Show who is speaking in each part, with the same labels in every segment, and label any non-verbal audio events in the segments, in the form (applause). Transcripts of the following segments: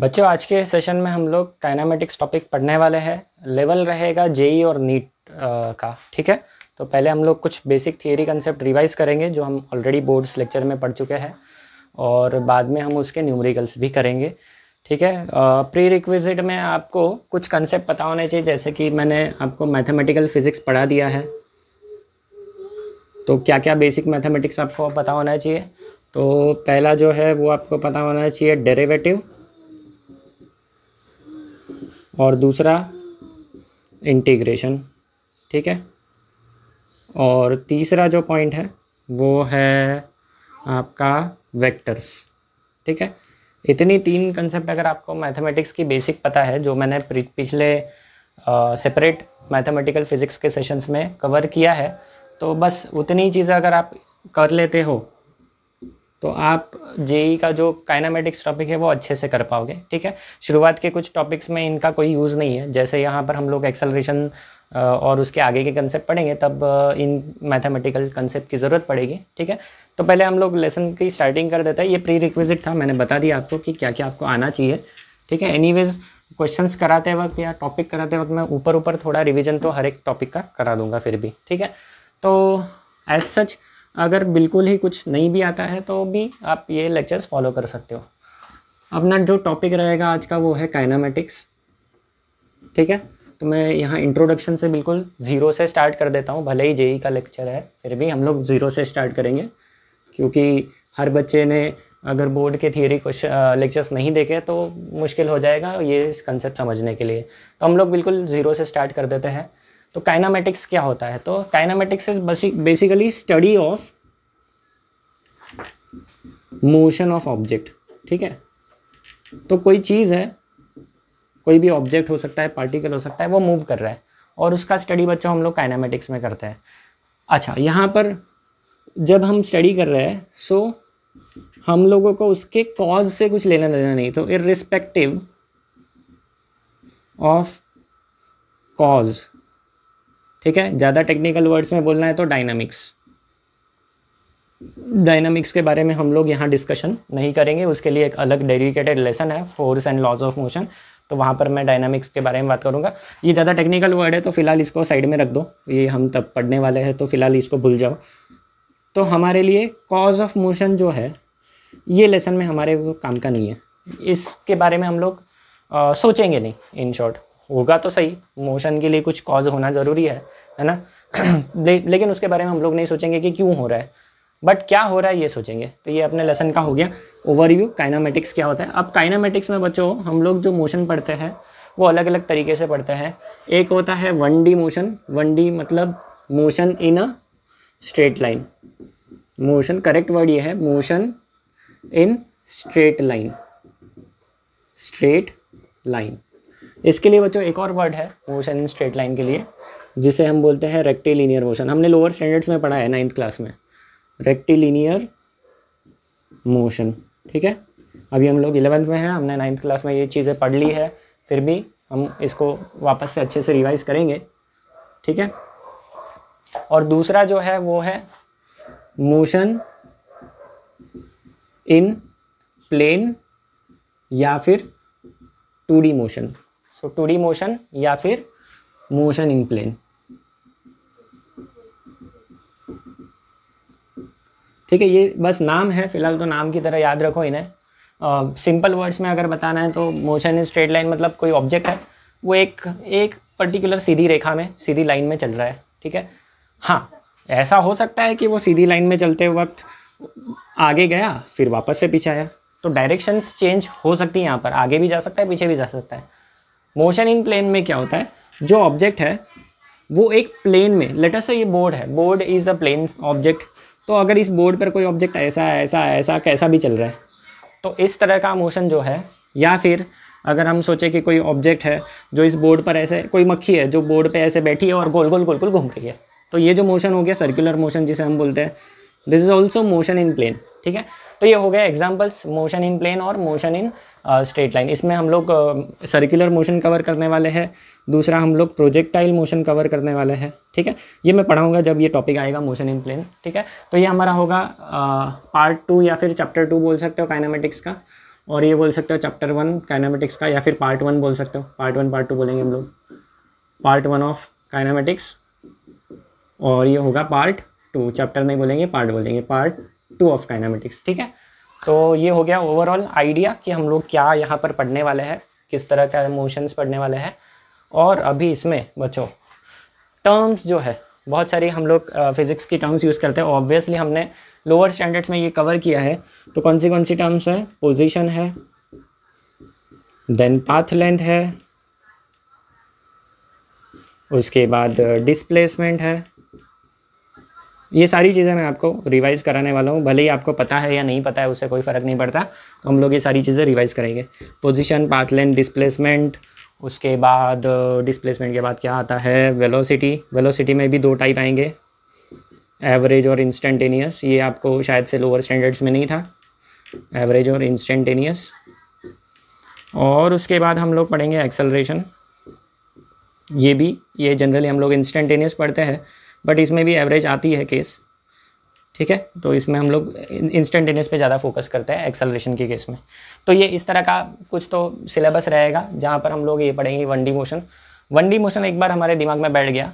Speaker 1: बच्चों आज के सेशन में हम लोग काइनामेटिक्स टॉपिक पढ़ने वाले हैं लेवल रहेगा जेई e और नीट का ठीक है तो पहले हम लोग कुछ बेसिक थियोरी कंसेप्ट रिवाइज करेंगे जो हम ऑलरेडी बोर्ड्स लेक्चर में पढ़ चुके हैं और बाद में हम उसके न्यूमरिकल्स भी करेंगे ठीक है प्री रिक्विजिट में आपको कुछ कंसेप्ट पता होने चाहिए जैसे कि मैंने आपको मैथमेटिकल फिजिक्स पढ़ा दिया है तो क्या क्या बेसिक मैथमेटिक्स आपको पता होना चाहिए तो पहला जो है वो आपको पता होना चाहिए डेरेवेटिव और दूसरा इंटीग्रेशन ठीक है और तीसरा जो पॉइंट है वो है आपका वेक्टर्स ठीक है इतनी तीन कंसेप्ट अगर आपको मैथमेटिक्स की बेसिक पता है जो मैंने पिछले सेपरेट मैथमेटिकल फिज़िक्स के सेशंस में कवर किया है तो बस उतनी चीज़ें अगर आप कर लेते हो तो आप जेई का जो काइनामेटिक्स टॉपिक है वो अच्छे से कर पाओगे ठीक है शुरुआत के कुछ टॉपिक्स में इनका कोई यूज़ नहीं है जैसे यहाँ पर हम लोग एक्सेलरेशन और उसके आगे के कंसेप्ट पढ़ेंगे तब इन मैथमेटिकल कंसेप्ट की ज़रूरत पड़ेगी ठीक है तो पहले हम लोग लेसन की स्टार्टिंग कर देते हैं ये प्री रिक्विजिट था मैंने बता दिया आपको कि क्या क्या आपको आना चाहिए ठीक है एनी क्वेश्चंस कराते वक्त या टॉपिक कराते वक्त मैं ऊपर ऊपर थोड़ा रिविज़न तो हर एक टॉपिक का करा दूंगा फिर भी ठीक है तो एज सच अगर बिल्कुल ही कुछ नहीं भी आता है तो भी आप ये लेक्चर्स फॉलो कर सकते हो अपना जो टॉपिक रहेगा आज का वो है काइनामेटिक्स ठीक है तो मैं यहाँ इंट्रोडक्शन से बिल्कुल ज़ीरो से स्टार्ट कर देता हूँ भले ही जे का लेक्चर है फिर भी हम लोग ज़ीरो से स्टार्ट करेंगे क्योंकि हर बच्चे ने अगर बोर्ड के थियोरी क्वेश्चन लेक्चर्स नहीं देखे तो मुश्किल हो जाएगा ये कंसेप्ट समझने के लिए तो हम लोग बिल्कुल ज़ीरो से स्टार्ट कर देते हैं तो काइनामेटिक्स क्या होता है तो kinematics is basically study of motion of object ठीक है तो कोई चीज़ है कोई भी ऑब्जेक्ट हो सकता है पार्टिकल हो सकता है वो मूव कर रहा है और उसका स्टडी बच्चों हम लोग काइनामेटिक्स में करते हैं अच्छा यहाँ पर जब हम स्टडी कर रहे हैं सो हम लोगों को उसके कॉज से कुछ लेना देना नहीं तो इरिस्पेक्टिव ऑफ कॉज ठीक है ज़्यादा टेक्निकल वर्ड्स में बोलना है तो डायनामिक्स डायनामिक्स के बारे में हम लोग यहाँ डिस्कशन नहीं करेंगे उसके लिए एक अलग डेडिकेटेड लेसन है force and laws of motion तो वहाँ पर मैं डायनामिक्स के बारे में बात करूँगा ये ज़्यादा टेक्निकल वर्ड है तो फिलहाल इसको साइड में रख दो ये हम तब पढ़ने वाले हैं तो फिलहाल इसको भूल जाओ तो हमारे लिए कॉज ऑफ मोशन जो है ये लेसन में हमारे काम का नहीं है इसके बारे में हम लोग आ, सोचेंगे नहीं इन शॉर्ट होगा तो सही मोशन के लिए कुछ कॉज होना ज़रूरी है है ना (clears throat) ले, लेकिन उसके बारे में हम लोग नहीं सोचेंगे कि क्यों हो रहा है बट क्या हो रहा है ये सोचेंगे तो ये अपने लेसन का हो गया ओवरव्यू काइनामेटिक्स क्या होता है अब काइनामेटिक्स में बच्चों हम लोग जो मोशन पढ़ते हैं वो अलग अलग तरीके से पढ़ते हैं एक होता है one D motion one D मतलब motion in a straight line motion correct word ये है motion in straight line straight line इसके लिए बच्चों एक और वर्ड है मोशन इन स्ट्रेट लाइन के लिए जिसे हम बोलते हैं रेक्टिलीनियर मोशन हमने लोअर स्टैंडर्ड्स में पढ़ा है नाइन्थ क्लास में रेक्टिलीनियर मोशन ठीक है अभी हम लोग इलेवंथ में हैं हमने नाइन्थ क्लास में ये चीज़ें पढ़ ली है फिर भी हम इसको वापस से अच्छे से रिवाइज़ करेंगे ठीक है और दूसरा जो है वो है मोशन इन प्लेन या फिर two D motion so two D motion या फिर मोशन इन प्लेन ठीक है ये बस नाम है फिलहाल तो नाम की तरह याद रखो इन्हें सिंपल वर्ड्स में अगर बताना है तो मोशन इन स्ट्रेट लाइन मतलब कोई ऑब्जेक्ट है वो एक एक पर्टिकुलर सीधी रेखा में सीधी लाइन में चल रहा है ठीक है हाँ ऐसा हो सकता है कि वो सीधी लाइन में चलते वक्त आगे गया फिर वापस से पीछे आया तो डायरेक्शंस चेंज हो सकती है यहाँ पर आगे भी जा सकता है पीछे भी जा सकता है मोशन इन प्लेन में क्या होता है जो ऑब्जेक्ट है वो एक प्लेन में लेटर से ये बोर्ड है board is a plane object तो अगर इस बोर्ड पर कोई ऑब्जेक्ट ऐसा ऐसा ऐसा कैसा भी चल रहा है तो इस तरह का मोशन जो है या फिर अगर हम सोचें कि कोई ऑब्जेक्ट है जो इस बोर्ड पर ऐसे कोई मक्खी है जो बोर्ड पर ऐसे बैठी है और गोल गोल गोल गोल घूम रही है तो ये जो मोशन हो गया सर्कुलर मोशन जिसे हम बोलते हैं this is also motion in plane ठीक है तो ये हो गया एग्जाम्पल्स मोशन इन प्लेन और मोशन इन स्ट्रेट लाइन इसमें हम लोग सर्कुलर मोशन कवर करने वाले हैं दूसरा हम लोग प्रोजेक्टाइल मोशन कवर करने वाले हैं ठीक है ये मैं पढ़ाऊंगा जब ये टॉपिक आएगा मोशन इन प्लेन ठीक है तो ये हमारा होगा पार्ट टू या फिर चैप्टर टू बोल सकते हो काइनामेटिक्स का और ये बोल सकते हो चैप्टर वन काइनामेटिक्स का या फिर पार्ट वन बोल सकते हो पार्ट वन पार्ट टू बोलेंगे हम लोग पार्ट वन ऑफ काइनामेटिक्स और ये होगा पार्ट टू चैप्टर नहीं बोलेंगे पार्ट बोलेंगे पार्ट टू ऑफ काइनामेटिक्स ठीक है तो ये हो गया ओवरऑल आइडिया कि हम लोग क्या यहाँ पर पढ़ने वाले हैं किस तरह का इमोशंस पढ़ने वाले हैं और अभी इसमें बच्चों टर्म्स जो है बहुत सारी हम लोग फिज़िक्स की टर्म्स यूज़ करते हैं ऑब्वियसली हमने लोअर स्टैंडर्ड्स में ये कवर किया है तो कौन सी कौन सी टर्म्स हैं पोजिशन है देन पाथ लेंथ है उसके बाद डिस्प्लेसमेंट है ये सारी चीज़ें मैं आपको रिवाइज़ कराने वाला हूँ भले ही आपको पता है या नहीं पता है उससे कोई फ़र्क नहीं पड़ता तो हम लोग ये सारी चीज़ें रिवाइज़ करेंगे पोजिशन पाथलेन डिसप्लेसमेंट उसके बाद डिसप्लेसमेंट के बाद क्या आता है वेलोसिटी वेलोसिटी में भी दो टाइप आएंगे एवरेज और इंस्टेंटेनियस ये आपको शायद से लोअर स्टैंडर्ड्स में नहीं था एवरेज और इंस्टेंटेनियस और उसके बाद हम लोग पढ़ेंगे एक्सेलरेशन ये भी ये जनरली हम लोग इंस्टेंटेनियस पढ़ते हैं बट इसमें भी एवरेज आती है केस ठीक है तो इसमें हम लोग इंस्टेंटेनियस पे ज़्यादा फोकस करते हैं एक्सेलरेशन के केस में तो ये इस तरह का कुछ तो सिलेबस रहेगा जहाँ पर हम लोग ये पढ़ेंगे one D motion one D motion एक बार हमारे दिमाग में बैठ गया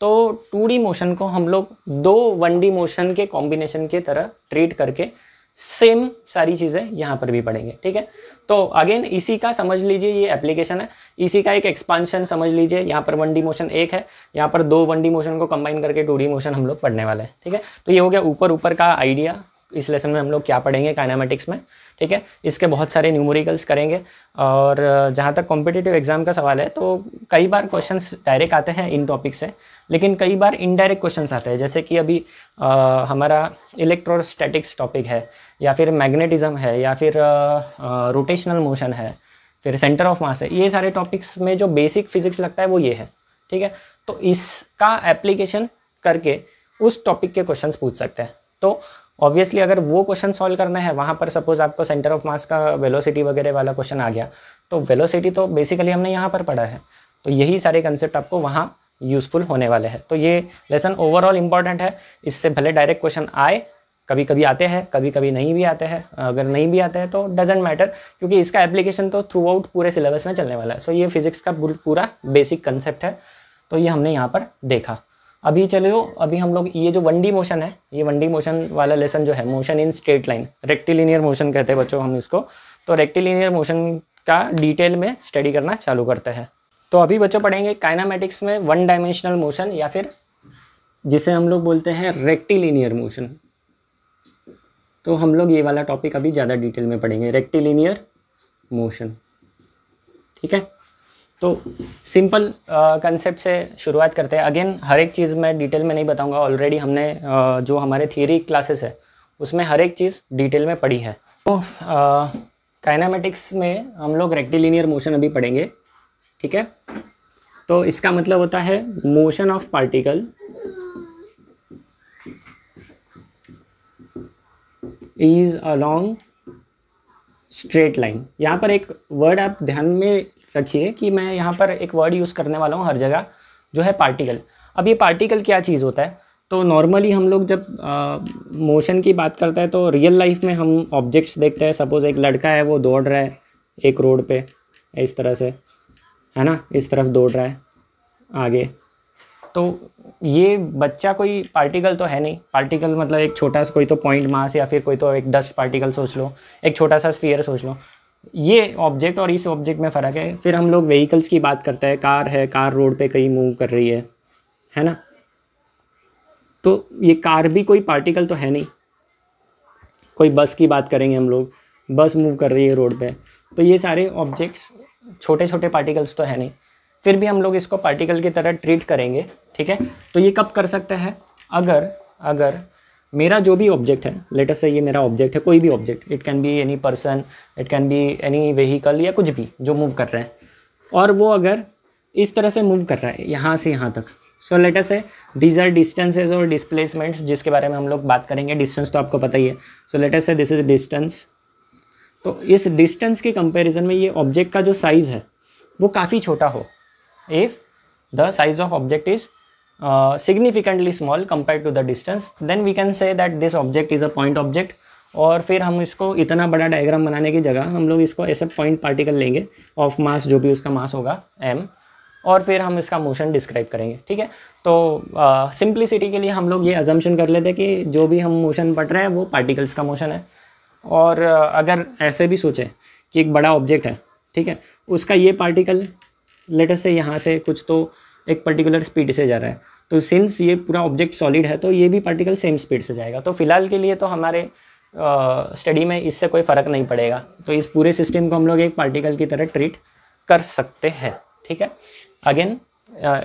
Speaker 1: तो टू डी मोशन को हम लोग दो वन डी मोशन के कॉम्बिनेशन के तरह ट्रीट करके सेम सारी चीज़ें यहाँ पर भी पढ़ेंगे ठीक है तो अगेन इसी का समझ लीजिए ये एप्लीकेशन है इसी का एक एक्सपांशन समझ लीजिए यहाँ पर वन डी मोशन एक है यहाँ पर दो वन डी मोशन को कंबाइन करके टू डी मोशन हम लोग पढ़ने वाले हैं ठीक है तो ये हो गया ऊपर ऊपर का आइडिया इस लेसन में हम लोग क्या पढ़ेंगे काइनामेटिक्स में ठीक है इसके बहुत सारे न्यूमोरिकल्स करेंगे और जहाँ तक कॉम्पिटिटिव एग्जाम का सवाल है तो कई बार क्वेश्चन डायरेक्ट आते हैं इन टॉपिक से लेकिन कई बार इनडायरेक्ट क्वेश्चन आते हैं जैसे कि अभी आ, हमारा इलेक्ट्रोस्टैटिक्स टॉपिक है या फिर मैग्नेटिज़्म है या फिर रोटेशनल मोशन है फिर सेंटर ऑफ मास है ये सारे टॉपिक्स में जो बेसिक फिजिक्स लगता है वो ये है ठीक है तो इसका एप्लीकेशन करके उस टॉपिक के क्वेश्चंस पूछ सकते हैं तो ऑब्वियसली अगर वो क्वेश्चन सॉल्व करना है वहाँ पर सपोज आपको सेंटर ऑफ मास का वेलोसिटी वगैरह वाला क्वेश्चन आ गया तो वेलोसिटी तो बेसिकली हमने यहाँ पर पढ़ा है तो यही सारे कंसेप्ट आपको वहाँ यूज़फुल होने वाले हैं तो ये लेसन ओवरऑल इंपॉर्टेंट है इससे भले डायरेक्ट क्वेश्चन आए कभी कभी आते हैं कभी कभी नहीं भी आते हैं अगर नहीं भी आते हैं तो डजेंट मैटर क्योंकि इसका एप्लीकेशन तो थ्रू आउट पूरे सिलेबस में चलने वाला है सो so, ये फिजिक्स का पूरा बेसिक कंसेप्ट है तो ये हमने यहाँ पर देखा अभी चलो अभी हम लोग ये जो वन डी मोशन है ये वन डी मोशन वाला लेसन जो है motion in straight line rectilinear motion कहते हैं बच्चों हम इसको तो रेक्टिलिनियर मोशन का डिटेल में स्टडी करना चालू करते हैं तो अभी बच्चों पढ़ेंगे काइनामेटिक्स में वन डायमेंशनल मोशन या फिर जिसे हम लोग बोलते हैं रेक्टिलिनियर मोशन तो हम लोग ये वाला टॉपिक अभी ज़्यादा डिटेल में पढ़ेंगे रेक्टिलिनियर मोशन ठीक है तो सिंपल कंसेप्ट से शुरुआत करते हैं अगेन हर एक चीज़ मैं डिटेल में नहीं बताऊंगा ऑलरेडी हमने uh, जो हमारे थियरी क्लासेस है उसमें हर एक चीज़ डिटेल में पढ़ी है तो काइनामेटिक्स में हम लोग रेक्टिलिनियर मोशन अभी पढ़ेंगे ठीक है तो इसका मतलब होता है motion of particle is along straight line यहाँ पर एक वर्ड आप ध्यान में रखिए कि मैं यहाँ पर एक वर्ड यूज़ करने वाला हूँ हर जगह जो है पार्टिकल अब ये पार्टिकल क्या चीज़ होता है तो नॉर्मली हम लोग जब मोशन की बात करते हैं तो रियल लाइफ में हम ऑब्जेक्ट्स देखते हैं सपोज़ एक लड़का है वो दौड़ रहा है एक रोड पे इस तरह से है ना इस तरफ दौड़ रहा है आगे तो ये बच्चा कोई पार्टिकल तो है नहीं पार्टिकल मतलब एक छोटा सा कोई तो पॉइंट मास या फिर कोई तो एक डस्ट पार्टिकल सोच लो एक छोटा सा स्फीयर सोच लो ये ऑब्जेक्ट और इस ऑब्जेक्ट में फ़र्क है फिर हम लोग व्हीकल्स की बात करते हैं कार है कार रोड पे कहीं मूव कर रही है है ना तो ये कार भी कोई पार्टिकल तो है नहीं कोई बस की बात करेंगे हम लोग बस मूव कर रही है रोड पे तो ये सारे ऑब्जेक्ट्स छोटे छोटे पार्टिकल्स तो है नहीं फिर भी हम लोग इसको पार्टिकल की तरह ट्रीट करेंगे ठीक है तो ये कब कर सकते हैं अगर अगर मेरा जो भी ऑब्जेक्ट है लेटेस्ट से ये मेरा ऑब्जेक्ट है कोई भी object it can be any person it can be any vehicle या कुछ भी जो मूव कर रहा है और वो अगर इस तरह से मूव कर रहा है यहाँ से यहाँ तक so let's say these are distances और डिस्प्लेसमेंट्स जिसके बारे में हम लोग बात करेंगे डिस्टेंस तो आपको पता ही है so let's say this is distance तो इस डिस्टेंस के कंपेरिजन में ये ऑब्जेक्ट का जो साइज़ है वो काफ़ी छोटा हो if the size of object is significantly small compare to the distance then we can say that this object is a point object और फिर हम इसको इतना बड़ा डायग्राम बनाने की जगह हम लोग इसको ऐसे पॉइंट पार्टिकल लेंगे ऑफ मास जो भी उसका मास होगा एम और फिर हम इसका मोशन डिस्क्राइब करेंगे ठीक है तो सिंप्लिसिटी uh, के लिए हम लोग ये अजम्पन कर लेते हैं कि जो भी हम मोशन पढ़ रहे हैं वो पार्टिकल्स का मोशन है और uh, अगर ऐसे भी सोचें कि एक बड़ा ऑब्जेक्ट है ठीक है उसका ये पार्टिकल लेटेस्ट से यहाँ से कुछ तो एक पर्टिकुलर स्पीड से जा रहा है तो सिंस ये पूरा ऑब्जेक्ट सॉलिड है तो ये भी पार्टिकल सेम स्पीड से जाएगा तो फिलहाल के लिए तो हमारे स्टडी में इससे कोई फ़र्क नहीं पड़ेगा तो इस पूरे सिस्टम को हम लोग एक पार्टिकल की तरह ट्रीट कर सकते हैं ठीक है again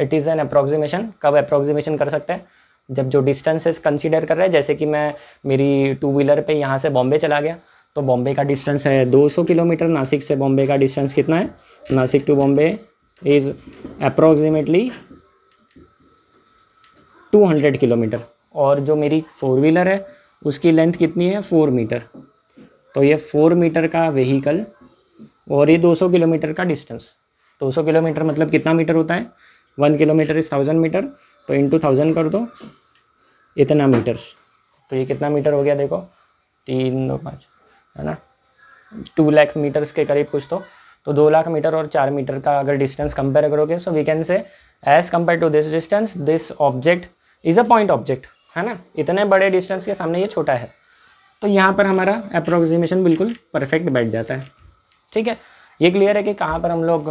Speaker 1: it is an approximation कब अप्रोक्सीमेशन कर सकते हैं जब जो डिस्टेंसेस कंसीडर कर रहे हैं जैसे कि मैं मेरी टू व्हीलर पे यहाँ से बॉम्बे चला गया तो बॉम्बे का डिस्टेंस है 200 किलोमीटर नासिक से बॉम्बे का डिस्टेंस कितना है Nashik to Bombay approximately to 200 kilometre और जो मेरी फोर व्हीलर है उसकी लेंथ कितनी है फोर मीटर तो ये फोर मीटर का व्हीकल और ये 200 किलोमीटर का डिस्टेंस 200 किलोमीटर मतलब कितना मीटर होता है one kilometre is thousand metre तो टू थाउजेंड कर दो इतना मीटर्स तो ये कितना मीटर हो गया देखो तीन दो पाँच है ना टू लैख मीटर्स के करीब कुछ तो तो दो लाख मीटर और चार मीटर का अगर डिस्टेंस कंपेयर करोगे so we can say as compare to this distance this object is a point object है ना इतने बड़े डिस्टेंस के सामने ये छोटा है तो यहाँ पर हमारा अप्रोक्सीमेशन बिल्कुल परफेक्ट बैठ जाता है ठीक है ये क्लियर है कि कहाँ पर हम लोग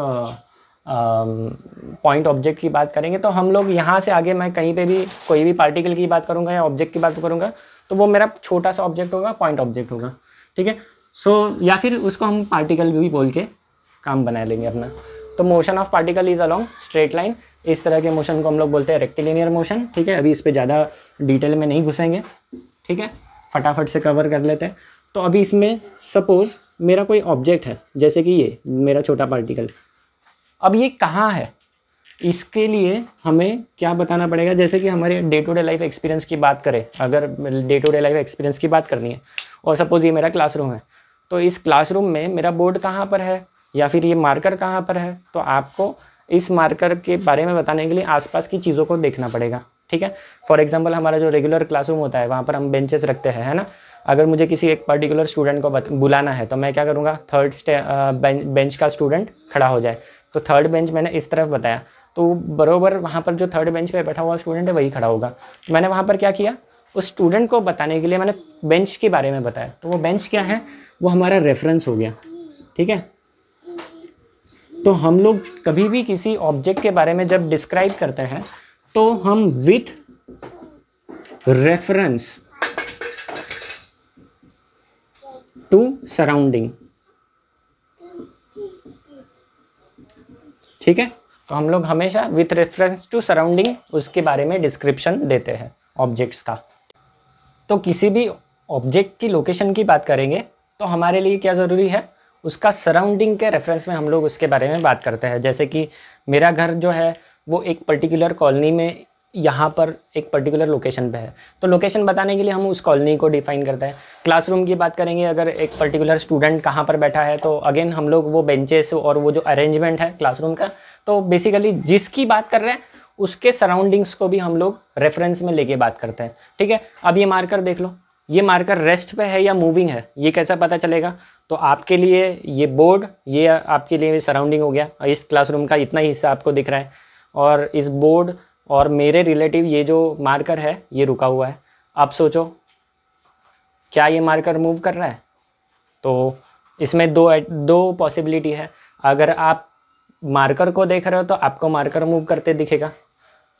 Speaker 1: पॉइंट ऑब्जेक्ट की बात करेंगे तो हम लोग यहाँ से आगे मैं कहीं पे भी कोई भी पार्टिकल की बात करूँगा या ऑब्जेक्ट की बात करूँगा तो वो मेरा छोटा सा ऑब्जेक्ट होगा पॉइंट ऑब्जेक्ट होगा ठीक है सो या फिर उसको हम पार्टिकल भी बोल के काम बना लेंगे अपना तो motion of particle is along straight line इस तरह के मोशन को हम लोग बोलते हैं रेक्टिलिनियर मोशन ठीक है अभी इस पर ज़्यादा डिटेल में नहीं घुसेंगे ठीक है फटाफट से कवर कर लेते हैं तो अभी इसमें सपोज़ मेरा कोई ऑब्जेक्ट है जैसे कि ये मेरा छोटा पार्टिकल अब ये कहाँ है इसके लिए हमें क्या बताना पड़ेगा जैसे कि हमारे day to day life experience की बात करें अगर day to day life experience की बात करनी है और सपोज़ ये मेरा क्लासरूम है तो इस क्लासरूम में मेरा बोर्ड कहाँ पर है या फिर ये मार्कर कहाँ पर है तो आपको इस मार्कर के बारे में बताने के लिए आसपास की चीज़ों को देखना पड़ेगा ठीक है फॉर एग्जाम्पल हमारा जो रेगुलर क्लासरूम होता है वहाँ पर हम बेंचेस रखते हैं है ना अगर मुझे किसी एक पर्टिकुलर स्टूडेंट को बुलाना है तो मैं क्या करूँगा थर्ड बेंच का स्टूडेंट खड़ा हो जाए तो थर्ड बेंच मैंने इस तरफ बताया तो बरोबर वहाँ पर जो थर्ड बेंच पे बैठा हुआ स्टूडेंट है वही खड़ा होगा मैंने वहाँ पर क्या किया उस स्टूडेंट को बताने के लिए मैंने बेंच के बारे में बताया तो वो बेंच क्या है वो हमारा रेफरेंस हो गया ठीक है तो हम लोग कभी भी किसी ऑब्जेक्ट के बारे में जब डिस्क्राइब करते हैं तो हम विथ रेफरेंस टू सराउंडिंग ठीक है तो हम लोग हमेशा विथ रेफरेंस टू सराउंडिंग उसके बारे में डिस्क्रिप्शन देते हैं ऑब्जेक्ट्स का तो किसी भी ऑब्जेक्ट की लोकेशन की बात करेंगे तो हमारे लिए क्या ज़रूरी है उसका सराउंडिंग के रेफरेंस में हम लोग उसके बारे में बात करते हैं जैसे कि मेरा घर जो है वो एक पर्टिकुलर कॉलोनी में यहाँ पर एक पर्टिकुलर लोकेशन पे है तो लोकेशन बताने के लिए हम उस कॉलोनी को डिफाइन करते हैं क्लासरूम की बात करेंगे अगर एक पर्टिकुलर स्टूडेंट कहाँ पर बैठा है तो अगेन हम लोग वो बेंचेस और वो जो अरेंजमेंट है क्लासरूम का तो बेसिकली जिसकी बात कर रहे हैं उसके सराउंडिंग्स को भी हम लोग रेफरेंस में लेके बात करते हैं ठीक है अब ये मार्कर देख लो ये मार्कर रेस्ट पे है या मूविंग है ये कैसा पता चलेगा तो आपके लिए ये बोर्ड ये आपके लिए सराउंडिंग हो गया और इस क्लासरूम का इतना ही हिस्सा आपको दिख रहा है और इस बोर्ड और मेरे रिलेटिव ये जो मार्कर है ये रुका हुआ है आप सोचो क्या ये मार्कर मूव कर रहा है तो इसमें दो दो पॉसिबिलिटी है अगर आप मार्कर को देख रहे हो तो आपको मार्कर मूव करते दिखेगा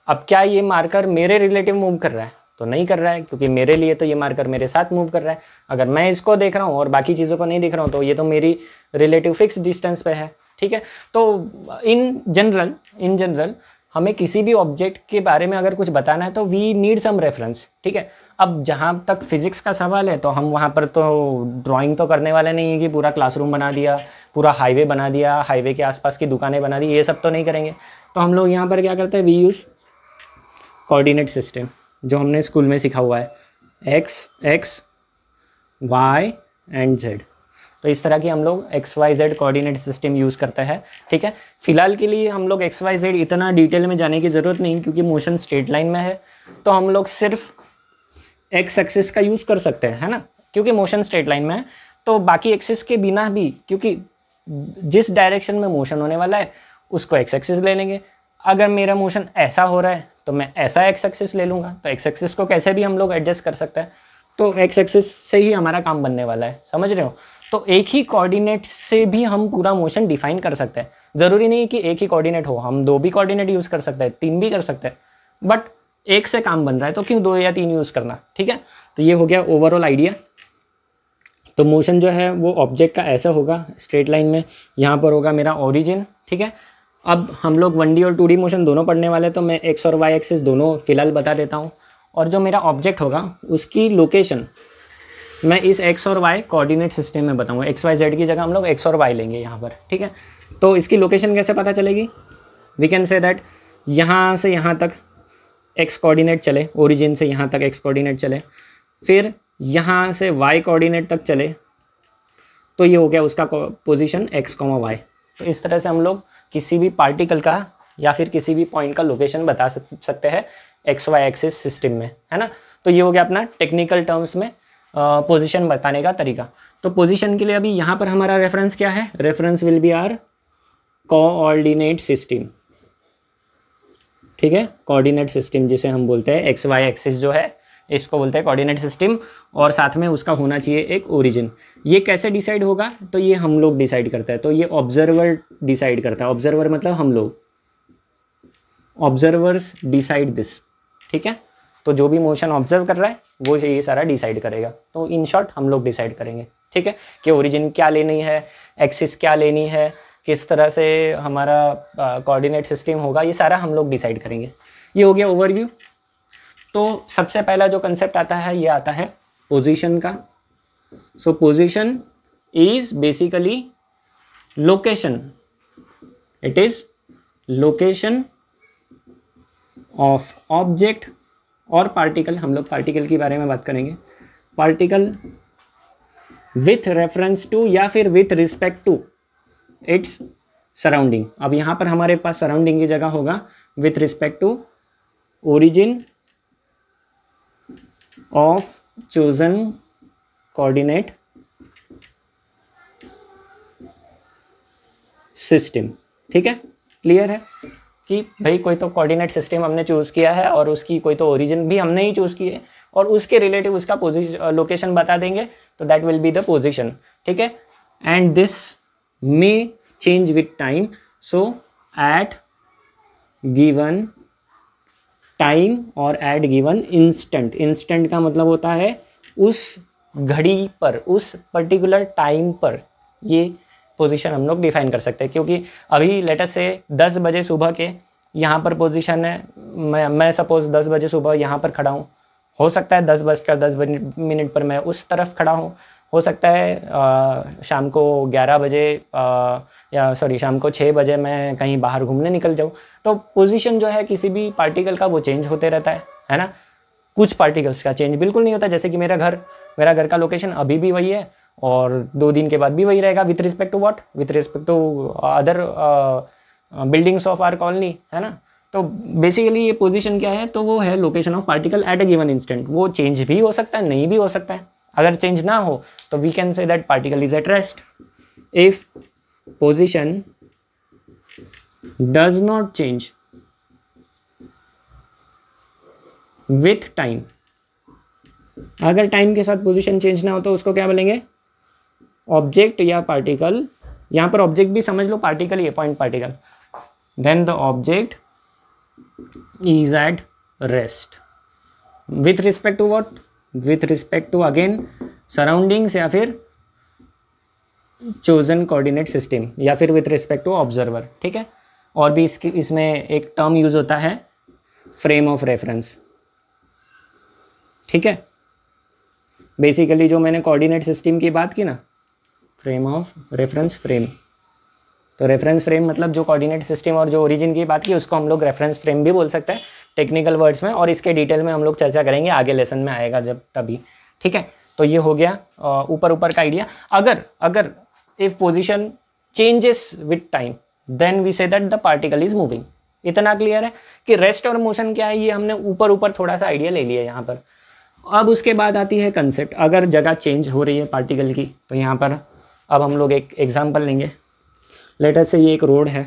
Speaker 1: अब क्या ये मार्कर मेरे रिलेटिव मूव कर रहा है तो नहीं कर रहा है क्योंकि मेरे लिए तो ये मार्कर मेरे साथ मूव कर रहा है अगर मैं इसको देख रहा हूँ और बाकी चीज़ों को नहीं देख रहा हूँ तो ये तो मेरी रिलेटिव फिक्स डिस्टेंस पे है ठीक है तो इन जनरल इन जनरल हमें किसी भी ऑब्जेक्ट के बारे में अगर कुछ बताना है तो वी नीड सम रेफरेंस ठीक है अब जहाँ तक फिजिक्स का सवाल है तो हम वहाँ पर तो ड्राइंग तो करने वाले नहीं है कि पूरा क्लासरूम बना दिया पूरा हाईवे बना दिया हाईवे के आसपास की दुकानें बना दी ये सब तो नहीं करेंगे तो हम लोग यहाँ पर क्या करते हैं वी यूज़ कोऑर्डिनेट सिस्टम जो हमने स्कूल में सीखा हुआ है X X Y and Z तो इस तरह की हम लोग X Y Z coordinate system use करते हैं ठीक है फिलहाल के लिए हम लोग एक्स वाई जेड इतना डिटेल में जाने की ज़रूरत नहीं क्योंकि मोशन स्ट्रेट लाइन में है तो हम लोग सिर्फ एक्स एक्सिस का यूज़ कर सकते हैं है ना क्योंकि मोशन स्ट्रेट लाइन में है तो बाकी एक्सिस के बिना भी क्योंकि जिस डायरेक्शन में मोशन होने वाला है उसको एक्स एक्सिस ले लेंगे अगर मेरा मोशन ऐसा हो रहा है तो मैं ऐसा एक्स एक्सिस ले लूँगा तो एक्स एक्सिस को कैसे भी हम लोग एडजस्ट कर सकते हैं तो एक्स एक्सिस से ही हमारा काम बनने वाला है समझ रहे हो तो एक ही कोऑर्डिनेट से भी हम पूरा मोशन डिफाइन कर सकते हैं ज़रूरी नहीं कि एक ही कोऑर्डिनेट हो हम दो भी कोऑर्डिनेट यूज़ कर सकते हैं तीन भी कर सकते हैं बट एक से काम बन रहा है तो क्यों दो या तीन यूज़ करना ठीक है तो ये हो गया ओवरऑल आइडिया तो मोशन जो है वो ऑब्जेक्ट का ऐसा होगा स्ट्रेट लाइन में यहाँ पर होगा मेरा ओरिजिन ठीक है अब हम लोग वन और टू मोशन दोनों पढ़ने वाले तो मैं एक्स और वाई एक्सिस दोनों फ़िलहाल बता देता हूँ और जो मेरा ऑब्जेक्ट होगा उसकी लोकेशन मैं इस एक्स और वाई कोऑर्डिनेट सिस्टम में बताऊँगा एक्स वाई जेड की जगह हम लोग एक्स और वाई लेंगे यहाँ पर ठीक है तो इसकी लोकेशन कैसे पता चलेगी वी कैन से दैट यहाँ से यहाँ तक एक्स कोऑर्डिनेट चले ओरिजिन से यहाँ तक एक्स कोऑर्डिनेट चले फिर यहाँ से वाई कोऑर्डिनेट तक चले तो ये हो गया उसका पोजिशन एक्स कॉमा वाई तो इस तरह से हम लोग किसी भी पार्टिकल का या फिर किसी भी पॉइंट का लोकेशन बता सकते हैं एक्स वाई एक्सिस सिस्टम में है ना तो ये हो गया अपना टेक्निकल टर्म्स में पोजिशन बताने का तरीका तो पोजिशन के लिए अभी यहाँ पर हमारा रेफरेंस क्या है reference will be our coordinate system ठीक है कोऑर्डिनेट सिस्टम जिसे हम बोलते हैं एक्स वाई एक्सिस जो है इसको बोलते हैं कोऑर्डिनेट सिस्टम और साथ में उसका होना चाहिए एक ओरिजिन ये कैसे डिसाइड होगा तो ये हम लोग डिसाइड करते हैं तो ये ऑब्जर्वर डिसाइड करता है ऑब्जर्वर मतलब हम लोग ऑब्जर्वर्स डिसाइड दिस ठीक है तो जो भी मोशन ऑब्जर्व कर रहा है वो ये सारा डिसाइड करेगा तो इन शॉर्ट हम लोग डिसाइड करेंगे ठीक है कि ओरिजिन क्या लेनी है एक्सिस क्या लेनी है किस तरह से हमारा कोऑर्डिनेट सिस्टम होगा ये सारा हम लोग डिसाइड करेंगे ये हो गया ओवरव्यू तो सबसे पहला जो कंसेप्ट आता है ये आता है पोजीशन का so position is basically location it is location of object और पार्टिकल हम लोग पार्टिकल के बारे में बात करेंगे पार्टिकल विथ रेफरेंस टू या फिर with respect to its surrounding अब यहाँ पर हमारे पास सराउंडिंग की जगह होगा with respect to origin of chosen coordinate system ठीक है क्लियर है कि भाई कोई तो कोऑर्डिनेट सिस्टम हमने चूज़ किया है और उसकी कोई तो ओरिजिन भी हमने ही चूज़ की है और उसके रिलेटिव उसका पोजिशन लोकेशन बता देंगे तो that will be the position ठीक है and this may change with time so at given time और एट गिवन इंस्टेंट इंस्टेंट का मतलब होता है उस घड़ी पर उस पर्टिकुलर टाइम पर ये पोजीशन हम लोग डिफाइन कर सकते हैं क्योंकि अभी लेटेस्ट से 10 बजे सुबह के यहाँ पर पोजीशन है मैं मैं सपोज़ 10 बजे सुबह यहाँ पर खड़ा हूँ हो सकता है 10 बजकर 10 मिनट पर मैं उस तरफ खड़ा हूँ हो सकता है आ, शाम को 11 बजे आ, या सॉरी शाम को 6 बजे मैं कहीं बाहर घूमने निकल जाऊँ तो पोजीशन जो है किसी भी पार्टिकल का वो चेंज होते रहता है है ना कुछ पार्टिकल्स का चेंज बिल्कुल नहीं होता जैसे कि मेरा घर मेरा घर का लोकेशन अभी भी वही है और दो दिन के बाद भी वही रहेगा with respect to what with respect to other buildings of our colony है ना तो बेसिकली ये पोजीशन क्या है तो वो है location of particle at a given instant वो चेंज भी हो सकता है नहीं भी हो सकता है अगर चेंज ना हो तो we can say that particle is at rest if position does not change with time अगर टाइम के साथ पोजिशन चेंज ना हो तो उसको क्या बोलेंगे ऑब्जेक्ट या पार्टिकल यहां पर ऑब्जेक्ट भी समझ लो पार्टिकल ये point particle then the object is at rest with respect to what with respect to again surroundings या फिर चोजन कोऑर्डिनेट सिस्टम या फिर विथ रिस्पेक्ट टू ऑब्जर्वर ठीक है और भी इसकी इसमें एक टर्म यूज होता है फ्रेम ऑफ रेफरेंस ठीक है बेसिकली जो मैंने कोऑर्डिनेट सिस्टम की बात की ना फ्रेम ऑफ रेफरेंस फ्रेम तो रेफरेंस फ्रेम मतलब जो कोऑर्डिनेट सिस्टम और जो ओरिजिन की बात की उसको हम लोग रेफरेंस फ्रेम भी बोल सकते हैं टेक्निकल वर्ड्स में और इसके डिटेल में हम लोग चर्चा करेंगे आगे लेसन में आएगा जब तभी ठीक है तो ये हो गया ऊपर ऊपर का आइडिया अगर अगर if position changes with time then we say that the particle is moving इतना क्लियर है कि रेस्ट और मोशन क्या है ये हमने ऊपर ऊपर थोड़ा सा आइडिया ले लिया यहाँ पर अब उसके बाद आती है कंसेप्ट अगर जगह चेंज हो रही है पार्टिकल की तो यहाँ पर अब हम लोग एक एग्जाम्पल लेंगे लेटर से ये एक रोड है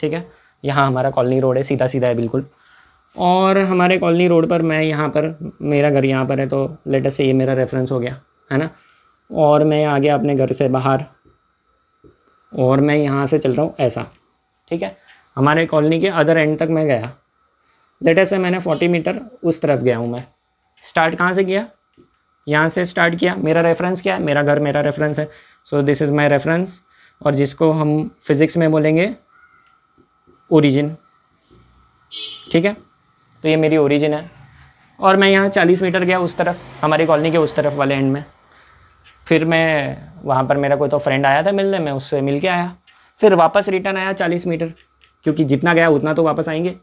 Speaker 1: ठीक है यहाँ हमारा कॉलोनी रोड है सीधा सीधा है बिल्कुल और हमारे कॉलोनी रोड पर मैं यहाँ पर मेरा घर यहाँ पर है तो लेटर से ये मेरा रेफरेंस हो गया है ना और मैं आ गया अपने घर से बाहर और मैं यहाँ से चल रहा हूँ ऐसा ठीक है हमारे कॉलोनी के अदर एंड तक मैं गया लेटर से मैंने फोर्टी मीटर उस तरफ गया हूँ मैं स्टार्ट कहाँ से किया यहाँ से स्टार्ट किया मेरा रेफरेंस क्या है मेरा घर मेरा रेफरेंस है so this is my reference और जिसको हम फिज़िक्स में बोलेंगे ओरिजिन ठीक है तो ये मेरी ओरिजिन है और मैं यहाँ चालीस मीटर गया उस तरफ हमारी कॉलोनी के उस तरफ वाले एंड में फिर मैं वहाँ पर मेरा कोई तो फ्रेंड आया था मिलने मैं उससे मिल के आया फिर वापस रिटर्न आया चालीस मीटर क्योंकि जितना गया उतना तो वापस आएंगे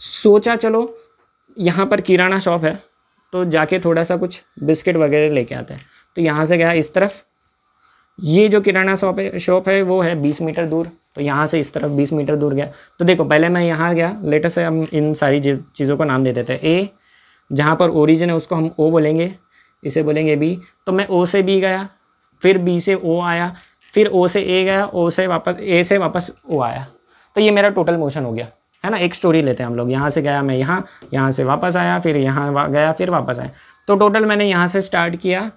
Speaker 1: सोचा चलो यहाँ पर किराना शॉप है तो जाके थोड़ा सा कुछ बिस्किट वगैरह लेके आते हैं तो यहाँ से गया इस तरफ ये जो किराना शॉप है शॉप है वो है बीस मीटर दूर तो यहाँ से इस तरफ बीस मीटर दूर गया तो देखो पहले मैं यहाँ गया लेटर से हम इन सारी चीज़ों को नाम दे देते हैं ए जहाँ पर ओरिजिन है उसको हम ओ बोलेंगे इसे बोलेंगे बी तो मैं ओ से बी गया फिर बी से ओ आया फिर ओ से ए गया ओ से वापस ए से वापस ओ आया तो ये मेरा टोटल मोशन हो गया है ना एक स्टोरी लेते हैं हम लोग यहाँ से गया मैं यहाँ यहाँ से वापस आया फिर यहाँ गया फिर वापस आया तो टोटल मैंने यहाँ से स्टार्ट किया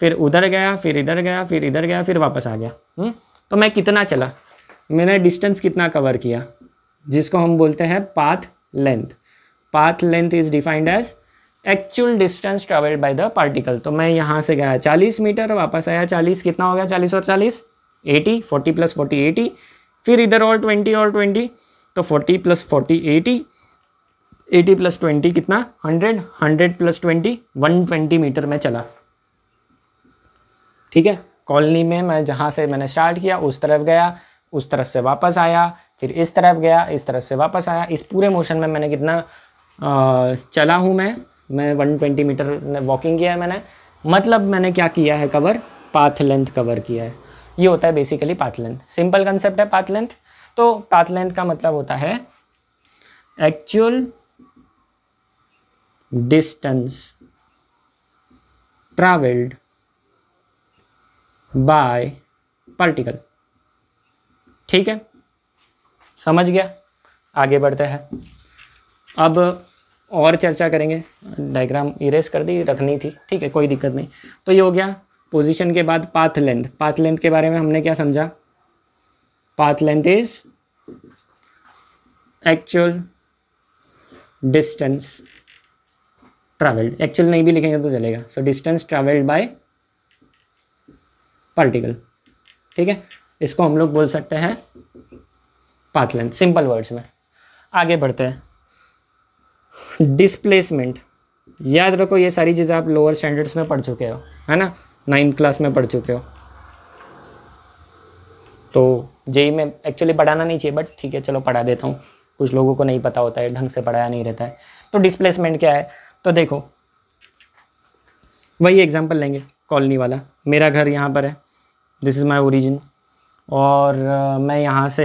Speaker 1: फिर उधर गया फिर इधर गया फिर इधर गया फिर वापस आ गया हुँ? हम्म? तो मैं कितना चला मैंने डिस्टेंस कितना कवर किया जिसको हम बोलते हैं path length path length is defined as actual distance travelled by the particle तो मैं यहाँ से गया 40 मीटर वापस आया 40 कितना हो गया 40 और 40 80 40 प्लस 40 80 फिर इधर और 20 और 20 तो 40 प्लस 40 80 80 प्लस 20 कितना 100 100 प्लस 20 120 मीटर में चला ठीक है कॉलोनी में मैं जहाँ से मैंने स्टार्ट किया उस तरफ गया उस तरफ से वापस आया फिर इस तरफ गया इस तरफ से वापस आया इस पूरे मोशन में मैंने कितना चला हूँ मैं मैं वन ट्वेंटी मीटर वॉकिंग किया है मैंने मतलब मैंने क्या किया है कवर पाथ लेंथ कवर किया है ये होता है basically path length simple concept है पाथ लेंथ तो पाथ लेंथ का मतलब होता है actual distance travelled by particle ठीक है समझ गया आगे बढ़ते हैं अब और चर्चा करेंगे डायग्राम इरेज कर दी रखनी थी ठीक है कोई दिक्कत नहीं तो ये हो गया पोजीशन के बाद पाथ लेंथ पाथ लेंथ के बारे में हमने क्या समझा path length is actual distance travelled actual नहीं भी लिखेंगे तो चलेगा so distance travelled by particle ठीक है इसको हम लोग बोल सकते हैं पाथ लेंथ सिंपल वर्ड्स में आगे बढ़ते हैं डिस्प्लेसमेंट याद रखो ये सारी चीज़ें आप लोअर स्टैंडर्ड्स में पढ़ चुके हो है ना नाइन्थ क्लास में पढ़ चुके हो तो जेई e में एक्चुअली पढ़ाना नहीं चाहिए बट ठीक है चलो पढ़ा देता हूँ कुछ लोगों को नहीं पता होता है ढंग से पढ़ाया नहीं रहता है तो डिस्प्लेसमेंट क्या है तो देखो वही एग्जाम्पल लेंगे कॉलोनी वाला मेरा घर यहाँ पर है दिस इज़ माई ओरिजिन और मैं यहाँ से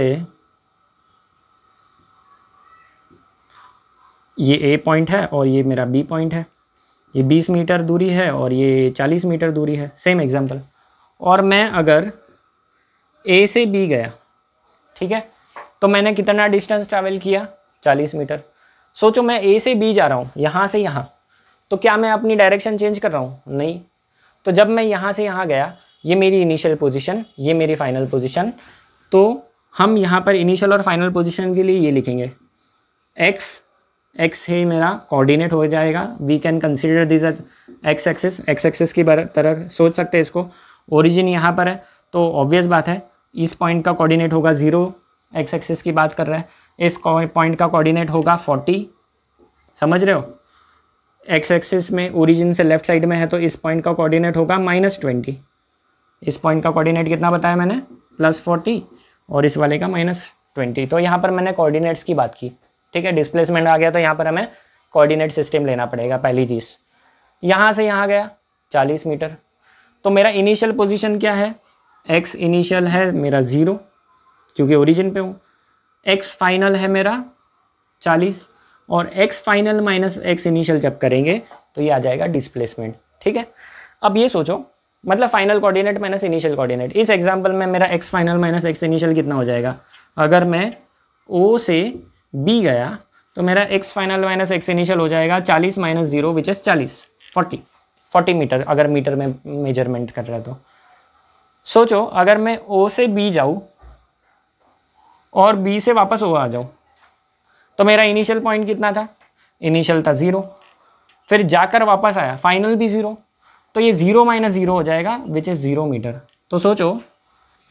Speaker 1: ये ए पॉइंट है और ये मेरा बी पॉइंट है ये 20 मीटर दूरी है और ये 40 मीटर दूरी है सेम एग्जांपल और मैं अगर ए से बी गया ठीक है तो मैंने कितना डिस्टेंस ट्रैवल किया 40 मीटर सोचो मैं ए से बी जा रहा हूँ यहाँ से यहाँ तो क्या मैं अपनी डायरेक्शन चेंज कर रहा हूँ नहीं तो जब मैं यहाँ से यहाँ गया ये मेरी इनिशियल पोजिशन ये मेरी फाइनल पोजिशन तो हम यहाँ पर इनिशियल और फाइनल पोजिशन के लिए ये लिखेंगे एक्स एक्स ही मेरा कोऑर्डिनेट हो जाएगा we can consider this as X axis X axis की तरह सोच सकते हैं इसको ओरिजिन यहाँ पर है तो ऑब्वियस बात है इस पॉइंट का कोऑर्डिनेट होगा ज़ीरो एक्स एक्सेस की बात कर रहे हैं इस पॉइंट का कोऑर्डिनेट होगा फोर्टी समझ रहे हो एक्स एक्सेस में ओरिजिन से लेफ्ट साइड में है तो इस पॉइंट का कोऑर्डिनेट होगा माइनस ट्वेंटी इस पॉइंट का कोऑर्डिनेट कितना बताया मैंने प्लस फोर्टी और इस वाले का माइनस ट्वेंटी तो यहाँ पर मैंने कोऑर्डिनेट्स की बात की ठीक है डिस्प्लेसमेंट आ गया तो यहाँ पर हमें कोऑर्डिनेट सिस्टम लेना पड़ेगा पहली चीज़ यहाँ से यहाँ गया चालीस मीटर तो मेरा इनिशियल पोजिशन क्या है एक्स इनिशियल है मेरा ज़ीरो क्योंकि ओरिजिन पे हूँ एक्स फाइनल है मेरा चालीस और X final minus x initial जब करेंगे तो ये आ जाएगा डिस्प्लेसमेंट ठीक है अब ये सोचो मतलब final coordinate minus initial coordinate इस एग्जांपल में मेरा X final minus x initial कितना हो जाएगा अगर मैं ओ से बी गया तो मेरा X final minus x initial हो जाएगा चालीस माइनस जीरो विच इज़ चालीस फोर्टी फोर्टी मीटर अगर मीटर में मेजरमेंट कर रहा है तो सोचो अगर मैं ओ से बी जाऊँ और बी से वापस ओ आ जाऊँ तो मेरा इनिशियल पॉइंट कितना था इनिशियल था ज़ीरो फिर जाकर वापस आया फाइनल भी ज़ीरो तो ये ज़ीरो माइनस ज़ीरो हो जाएगा विच इज़ ज़ीरो मीटर तो सोचो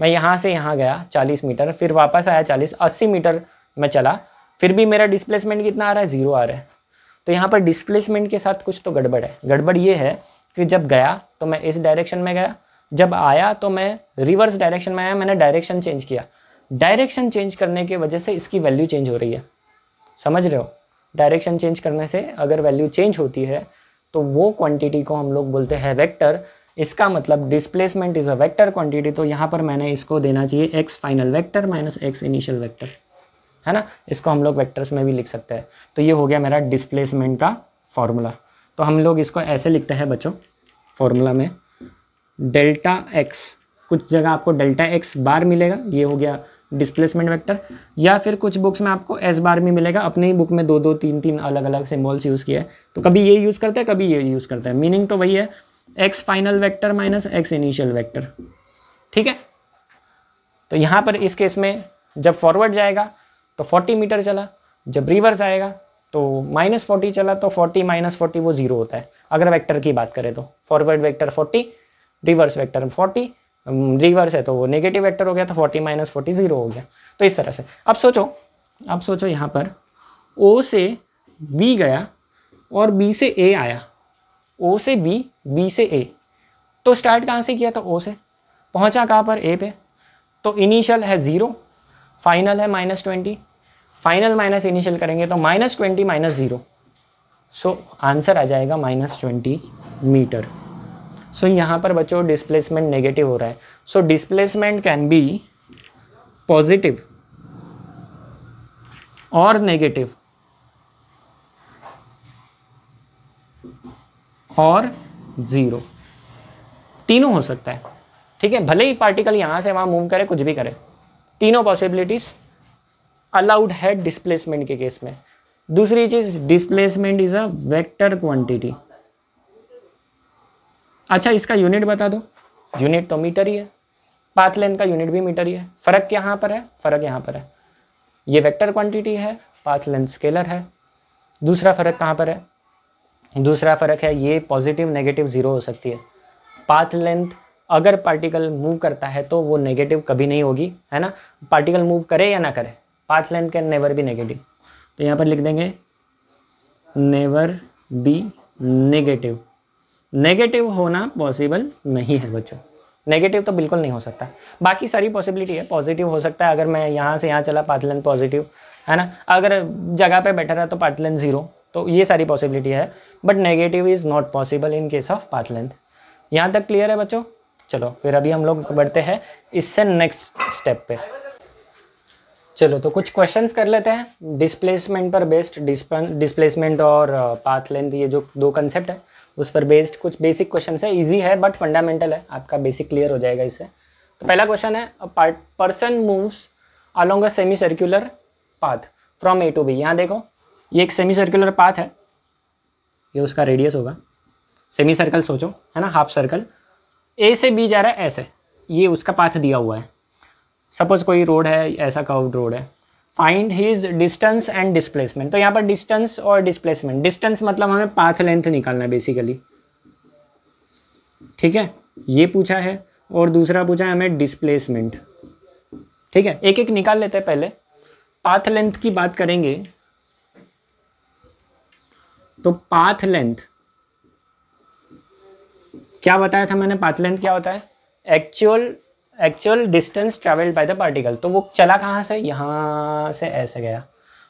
Speaker 1: मैं यहाँ से यहाँ गया चालीस मीटर फिर वापस आया चालीस अस्सी मीटर मैं चला फिर भी मेरा डिस्प्लेसमेंट कितना आ रहा है ज़ीरो आ रहा है तो यहाँ पर डिस्प्लेसमेंट के साथ कुछ तो गड़बड़ है गड़बड़ ये है कि जब गया तो मैं इस डायरेक्शन में गया जब आया तो मैं रिवर्स डायरेक्शन में आया मैंने डायरेक्शन चेंज किया डायरेक्शन चेंज करने की वजह से इसकी वैल्यू चेंज हो रही है समझ रहे हो डायरेक्शन चेंज करने से अगर वैल्यू चेंज होती है तो वो क्वांटिटी को हम लोग बोलते हैं वेक्टर इसका मतलब displacement is a vector quantity तो यहाँ पर मैंने इसको देना चाहिए X final vector minus x initial vector है ना इसको हम लोग वेक्टर्स में भी लिख सकते हैं तो ये हो गया मेरा डिस्प्लेसमेंट का फॉर्मूला तो हम लोग इसको ऐसे लिखते हैं बच्चों फॉर्मूला में डेल्टा एक्स कुछ जगह आपको डेल्टा एक्स बार मिलेगा ये हो गया डिस्प्लेसमेंट वेक्टर या फिर कुछ बुक्स में आपको एस बार भी मिलेगा अपने ही बुक में दो दो तीन तीन अलग अलग सिम्बॉल्स यूज़ किए है तो कभी ये यूज़ करते हैं कभी ये यूज़ करते हैं मीनिंग तो वही है X final vector minus x initial vector ठीक है तो यहाँ पर इस केस में जब फॉरवर्ड जाएगा तो 40 मीटर चला जब रिवर्स आएगा तो माइनस फोर्टी चला तो 40 माइनस फोर्टी वो जीरो होता है अगर वेक्टर की बात करें तो forward vector 40 reverse vector 40 reverse है तो वो नेगेटिव वेक्टर हो गया तो फोर्टी माइनस फोर्टी जीरो हो गया तो इस तरह से अब सोचो अब सोचो यहाँ पर ओ से बी गया और बी से ए आया ओ से बी बी से ए तो स्टार्ट कहाँ से किया था ओ से पहुँचा कहाँ पर ए पे तो इनिशियल है ज़ीरो फाइनल है minus twenty final minus initial करेंगे तो minus twenty minus zero so answer आ जाएगा minus twenty metre so so, यहाँ पर बच्चों डिस्प्लेसमेंट नेगेटिव हो रहा है so displacement can be positive और नेगेटिव और ज़ीरो तीनों हो सकता है ठीक है भले ही पार्टिकल यहाँ से वहाँ मूव करे कुछ भी करे तीनों पॉसिबिलिटीज़ अलाउड है डिस्प्लेसमेंट के केस में दूसरी चीज़ displacement is a vector quantity अच्छा इसका यूनिट बता दो यूनिट तो मीटर ही है पाथ लेंथ का यूनिट भी मीटर ही है फ़र्क यहाँ पर है फ़र्क यहाँ पर है ये वेक्टर क्वांटिटी है पाथ लेंथ स्केलर है दूसरा फ़र्क कहाँ पर है दूसरा फ़र्क है ये पॉजिटिव नेगेटिव ज़ीरो हो सकती है पाथ लेंथ अगर पार्टिकल मूव करता है तो वो नेगेटिव कभी नहीं होगी है ना पार्टिकल मूव करे या ना करे path length can never be negative तो यहाँ पर लिख देंगे नेवर बी नेगेटिव नेगेटिव होना पॉसिबल नहीं है बच्चों नेगेटिव तो बिल्कुल नहीं हो सकता बाकी सारी पॉसिबिलिटी है पॉजिटिव हो सकता है अगर मैं यहाँ से यहाँ चला पाथलन पॉजिटिव है ना अगर जगह पे बैठा रहा तो पाथलन ज़ीरो तो ये सारी पॉसिबिलिटी है but negative is not possible in case of path यहाँ तक क्लियर है बच्चों चलो फिर अभी हम लोग बढ़ते हैं इससे नेक्स्ट स्टेप पे चलो तो कुछ क्वेश्चंस कर लेते हैं डिस्प्लेसमेंट पर बेस्ड डिस्प्लेसमेंट और पाथ uh, लेंथ ये जो दो कंसेप्ट है उस पर बेस्ड कुछ बेसिक क्वेश्चन है ईजी है बट फंडामेंटल है आपका बेसिक क्लियर हो जाएगा इससे तो पहला क्वेश्चन है person moves along a semi circular path from A to B यहाँ देखो ये एक सेमी सर्कुलर पाथ है ये उसका रेडियस होगा सेमी सर्कल सोचो है ना हाफ सर्कल ए से बी जा रहा है ऐसे ये उसका पाथ दिया हुआ है सपोज कोई रोड है ऐसा कर्व्ड रोड है find his distance and displacement तो यहाँ पर डिस्टेंस और डिस्प्लेसमेंट डिस्टेंस मतलब हमें पाथ लेंथ निकालना है बेसिकली ठीक है ये पूछा है और दूसरा पूछा है हमें डिस्प्लेसमेंट ठीक है एक एक निकाल लेते हैं पहले पाथ लेंथ की बात करेंगे तो पाथ लेंथ क्या बताया था मैंने पाथ लेंथ क्या होता है actual actual distance travelled by the particle तो वो चला कहाँ से यहाँ से ऐसे गया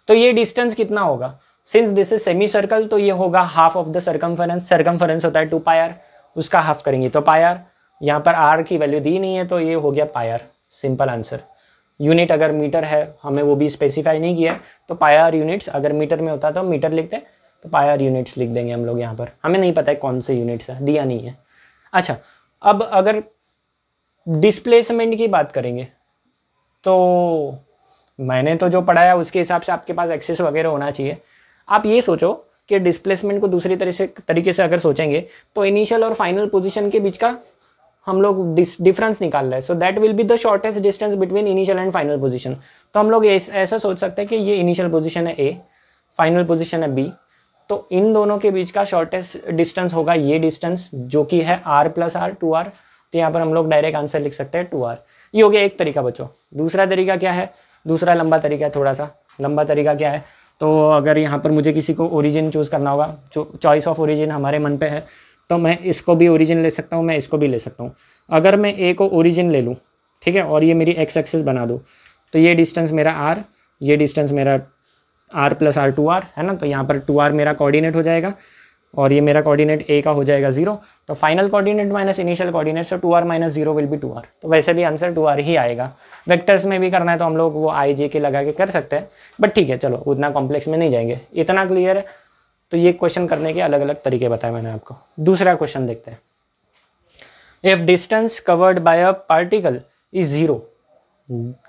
Speaker 1: तो ये डिस्टेंस कितना होगा since this is semi circle तो ये होगा half of the circumference circumference होता है टू पायर उसका हाफ करेंगे तो पायर यहाँ पर आर की वैल्यू दी नहीं है तो ये हो गया पायर सिंपल आंसर यूनिट अगर मीटर है हमें वो भी स्पेसिफाई नहीं किया तो पायर यूनिट्स अगर मीटर में होता तो मीटर लिखते तो पायर यूनिट्स लिख देंगे हम लोग यहाँ पर हमें नहीं पता है कौन से यूनिट्स है दिया नहीं है अच्छा अब अगर डिस्प्लेसमेंट की बात करेंगे तो मैंने तो जो पढ़ाया उसके हिसाब से आपके पास एक्सेस वगैरह होना चाहिए आप ये सोचो कि डिस्प्लेसमेंट को दूसरी तरह से तरीके से अगर सोचेंगे तो इनिशियल और फाइनल पोजीशन के बीच का हम लोग डिफरेंस निकाल रहे हैं so that will be the shortest distance between initial and final position तो हम लोग ऐसा सोच सकते हैं कि ये इनिशियल पोजिशन है ए फाइनल पोजिशन है बी तो इन दोनों के बीच का शॉर्टेस्ट डिस्टेंस होगा ये डिस्टेंस जो कि है r plus r two r तो यहाँ पर हम लोग डायरेक्ट आंसर लिख सकते हैं टू आर ये हो गया एक तरीका बच्चों दूसरा तरीका क्या है दूसरा लंबा तरीका है थोड़ा सा लंबा तरीका क्या है तो अगर यहाँ पर मुझे किसी को ओरिजिन चूज़ करना होगा चॉइस ऑफ ओरिजिन हमारे मन पे है तो मैं इसको भी ओरिजिन ले सकता हूँ मैं इसको भी ले सकता हूँ अगर मैं ए को ओरिजिन ले लूँ ठीक है और ये मेरी एक्स एक्सेस बना दो तो ये डिस्टेंस मेरा आर ये डिस्टेंस मेरा r plus r two r है ना तो यहाँ पर टू आर मेरा कोऑर्डिनेट हो जाएगा और ये मेरा कोऑर्डिनेट ए का हो जाएगा जीरो तो final coordinate minus initial coordinate so two r minus zero will be two r तो वैसे भी आंसर टू आर ही आएगा वेक्टर्स में भी करना है तो हम लोग वो आई जे के लगा के कर सकते हैं बट ठीक है चलो उतना कॉम्प्लेक्स में नहीं जाएंगे इतना क्लियर है तो ये क्वेश्चन करने के अलग अलग तरीके बताए मैंने आपको दूसरा क्वेश्चन देखते हैं if distance covered by a particle is zero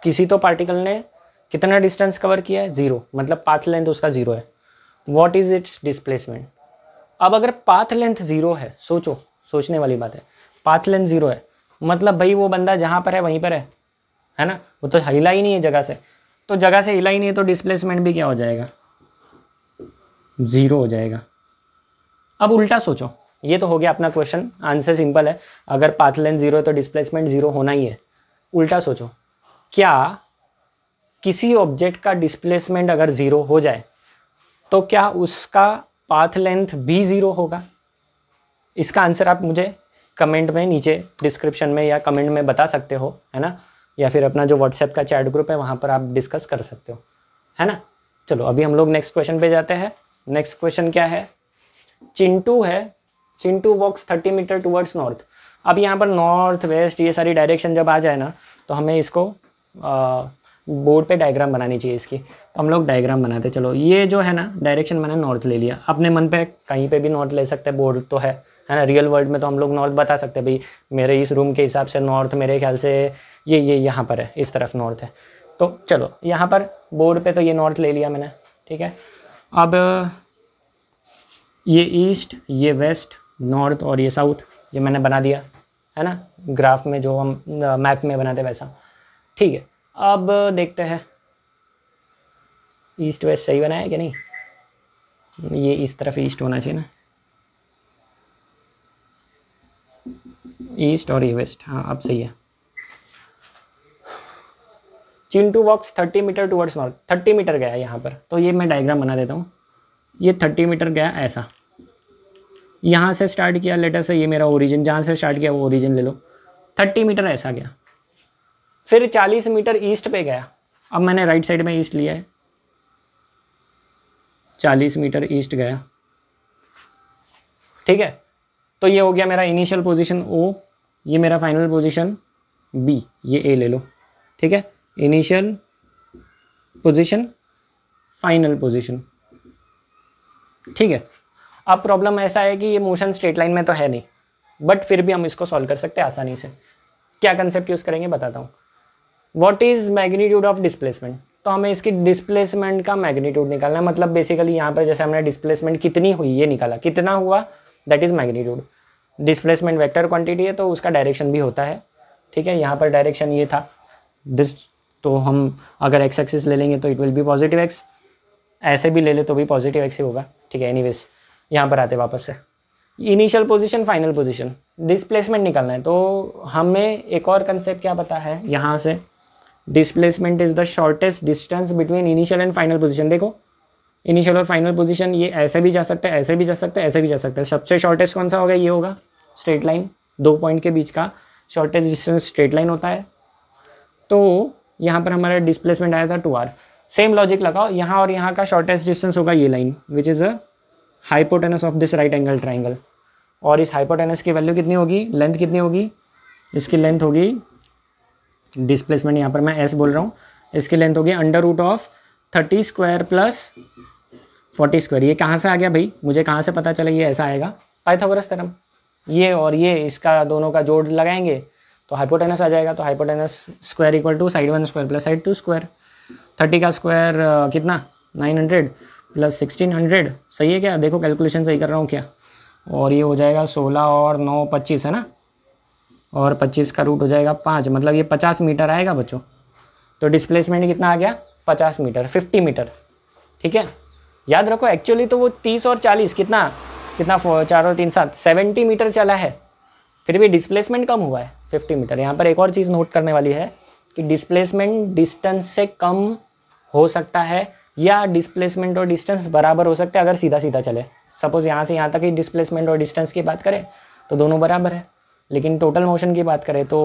Speaker 1: किसी तो पार्टिकल ने कितना डिस्टेंस कवर किया है ज़ीरो मतलब पाथ लेंथ उसका ज़ीरो है वॉट इज़ इट्स डिस्प्लेसमेंट अब अगर पाथ लेंथ ज़ीरो है सोचो सोचने वाली बात है पाथ लेंथ ज़ीरो है मतलब भाई वो बंदा जहाँ पर है वहीं पर है है ना वो तो हिला ही नहीं है जगह से तो जगह से हिला ही नहीं है तो डिस्प्लेसमेंट भी क्या हो जाएगा ज़ीरो हो जाएगा अब उल्टा सोचो ये तो हो गया अपना क्वेश्चन आंसर सिंपल है अगर पाथ लेंथ ज़ीरो है तो डिस्प्लेसमेंट ज़ीरो होना ही है उल्टा सोचो क्या किसी ऑब्जेक्ट का डिस्प्लेसमेंट अगर ज़ीरो हो जाए तो क्या उसका पाथ लेंथ भी ज़ीरो होगा इसका आंसर आप मुझे कमेंट में नीचे डिस्क्रिप्शन में या कमेंट में बता सकते हो है ना या फिर अपना जो व्हाट्सएप का चैट ग्रुप है वहाँ पर आप डिस्कस कर सकते हो है ना चलो अभी हम लोग नेक्स्ट क्वेश्चन पे जाते हैं नेक्स्ट क्वेश्चन क्या है चिंटू है Chintu walks thirty metre towards north अब यहाँ पर नॉर्थ वेस्ट ये सारी डायरेक्शन जब आ जाए ना तो हमें इसको बोर्ड पे डायग्राम बनानी चाहिए इसकी तो हम लोग डायग्राम बनाते चलो ये जो है ना डायरेक्शन मैंने नॉर्थ ले लिया अपने मन पे कहीं पे भी नॉर्थ ले सकते हैं बोर्ड तो है है ना रियल वर्ल्ड में तो हम लोग नॉर्थ बता सकते हैं भाई मेरे इस रूम के हिसाब से नॉर्थ मेरे ख्याल से ये ये यहाँ पर है इस तरफ नॉर्थ है तो चलो यहाँ पर बोर्ड पर तो ये नॉर्थ ले लिया मैंने ठीक है अब ये ईस्ट ये वेस्ट नॉर्थ और ये साउथ ये मैंने बना दिया है ना ग्राफ में जो हम मैप में बनाते वैसा ठीक है अब देखते हैं ईस्ट वेस्ट सही बनाया कि नहीं ये इस तरफ ईस्ट होना चाहिए ना ईस्ट और ये वेस्ट हाँ अब सही है Chintu walks thirty metre towards north thirty metre गया यहाँ पर तो ये मैं डायग्राम बना देता हूँ ये थर्टी मीटर गया ऐसा यहाँ से स्टार्ट किया लेटर से ये मेरा ओरिजिन जहाँ से स्टार्ट किया वो ओरिजिन ले लो थर्टी मीटर ऐसा गया फिर 40 मीटर ईस्ट पे गया अब मैंने राइट साइड में ईस्ट लिया है 40 मीटर ईस्ट गया ठीक है तो ये हो गया मेरा इनिशियल पोजीशन ओ ये मेरा फाइनल पोजीशन बी ये ए ले लो ठीक है इनिशियल पोजीशन फाइनल पोजीशन ठीक है अब प्रॉब्लम ऐसा है कि ये मोशन स्ट्रेट लाइन में तो है नहीं बट फिर भी हम इसको सॉल्व कर सकते हैं आसानी से क्या कंसेप्ट यूज़ करेंगे बताता हूँ what is magnitude of displacement तो हमें इसकी डिस्प्लेसमेंट का मैग्नीट्यूड निकालना है मतलब बेसिकली यहाँ पर जैसे हमने डिस्प्लेसमेंट कितनी हुई ये निकाला कितना हुआ that is magnitude displacement vector quantity है तो उसका डायरेक्शन भी होता है ठीक है यहाँ पर डायरेक्शन ये था दिस तो हम अगर एक्स एक्सिस ले लेंगे तो it will be positive X ऐसे भी ले ले तो भी पॉजिटिव एक्स ही होगा ठीक है वेज यहाँ पर आते वापस से initial position final position displacement निकालना है तो हमें एक और कंसेप्ट क्या पता है यहाँ से displacement is the shortest distance between initial and final position देखो इनिशियल और फाइनल पोजिशन ये ऐसे भी जा सकता है ऐसे भी जा सकता है ऐसे भी जा सकता है सबसे शॉर्टेस्ट कौन सा होगा ये होगा स्ट्रेट लाइन दो पॉइंट के बीच का शॉर्टेस्ट डिस्टेंस स्ट्रेट लाइन होता है तो यहाँ पर हमारा डिस्प्लेसमेंट आया था टू आर सेम लॉजिक लगाओ यहाँ और यहाँ का शॉर्टेस्ट डिस्टेंस होगा ये line which is a hypotenuse of this right angle triangle और इस हाइपोटेनस की वैल्यू कितनी होगी लेंथ कितनी होगी इसकी लेंथ होगी डिस्प्लेसमेंट यहाँ पर मैं एस बोल रहा हूँ इसकी लेंथ होगी under root of thirty square plus forty square ये कहाँ से आ गया भाई मुझे कहाँ से पता चला ये ऐसा आएगा पाइथागोरस थ्योरम ये और ये इसका दोनों का जोड़ लगाएंगे तो हाइपोटेनस आ जाएगा तो hypotenuse square equal to side one square plus side two square thirty का स्क्वायर कितना nine hundred plus sixteen hundred सही है क्या देखो कैलकुलेशन सही कर रहा हूँ क्या और ये हो जाएगा सोलह और नौ पच्चीस है ना और पच्चीस का रूट हो जाएगा पाँच मतलब ये पचास मीटर आएगा बच्चों तो डिस्प्लेसमेंट कितना आ गया पचास मीटर फिफ्टी मीटर ठीक है याद रखो एक्चुअली तो वो तीस और चालीस कितना कितना चार और तीन सात सेवेंटी मीटर चला है फिर भी डिस्प्लेसमेंट कम हुआ है फिफ्टी मीटर यहाँ पर एक और चीज़ नोट करने वाली है कि डिस्प्लेसमेंट डिस्टेंस से कम हो सकता है या डिस्प्लेसमेंट और डिस्टेंस बराबर हो सकता है अगर सीधा सीधा चले सपोज़ यहाँ से यहाँ तक ही डिस्प्लेसमेंट और डिस्टेंस की बात करें तो दोनों बराबर है लेकिन टोटल मोशन की बात करें तो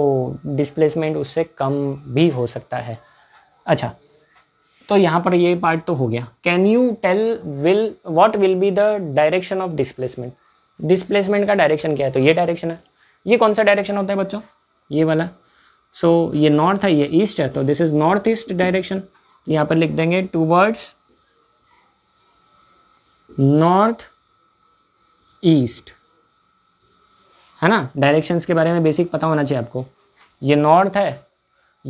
Speaker 1: डिस्प्लेसमेंट उससे कम भी हो सकता है अच्छा तो यहाँ पर ये पार्ट तो हो गया can you tell will what will be the direction of displacement displacement का डायरेक्शन क्या है तो ये डायरेक्शन है ये कौन सा डायरेक्शन होता है बच्चों ये वाला सो so, ये नॉर्थ है ये ईस्ट है तो this is north east direction यहाँ पर लिख देंगे टू वर्ड्स नॉर्थ ईस्ट है ना डायरेक्शंस के बारे में बेसिक पता होना चाहिए आपको ये नॉर्थ है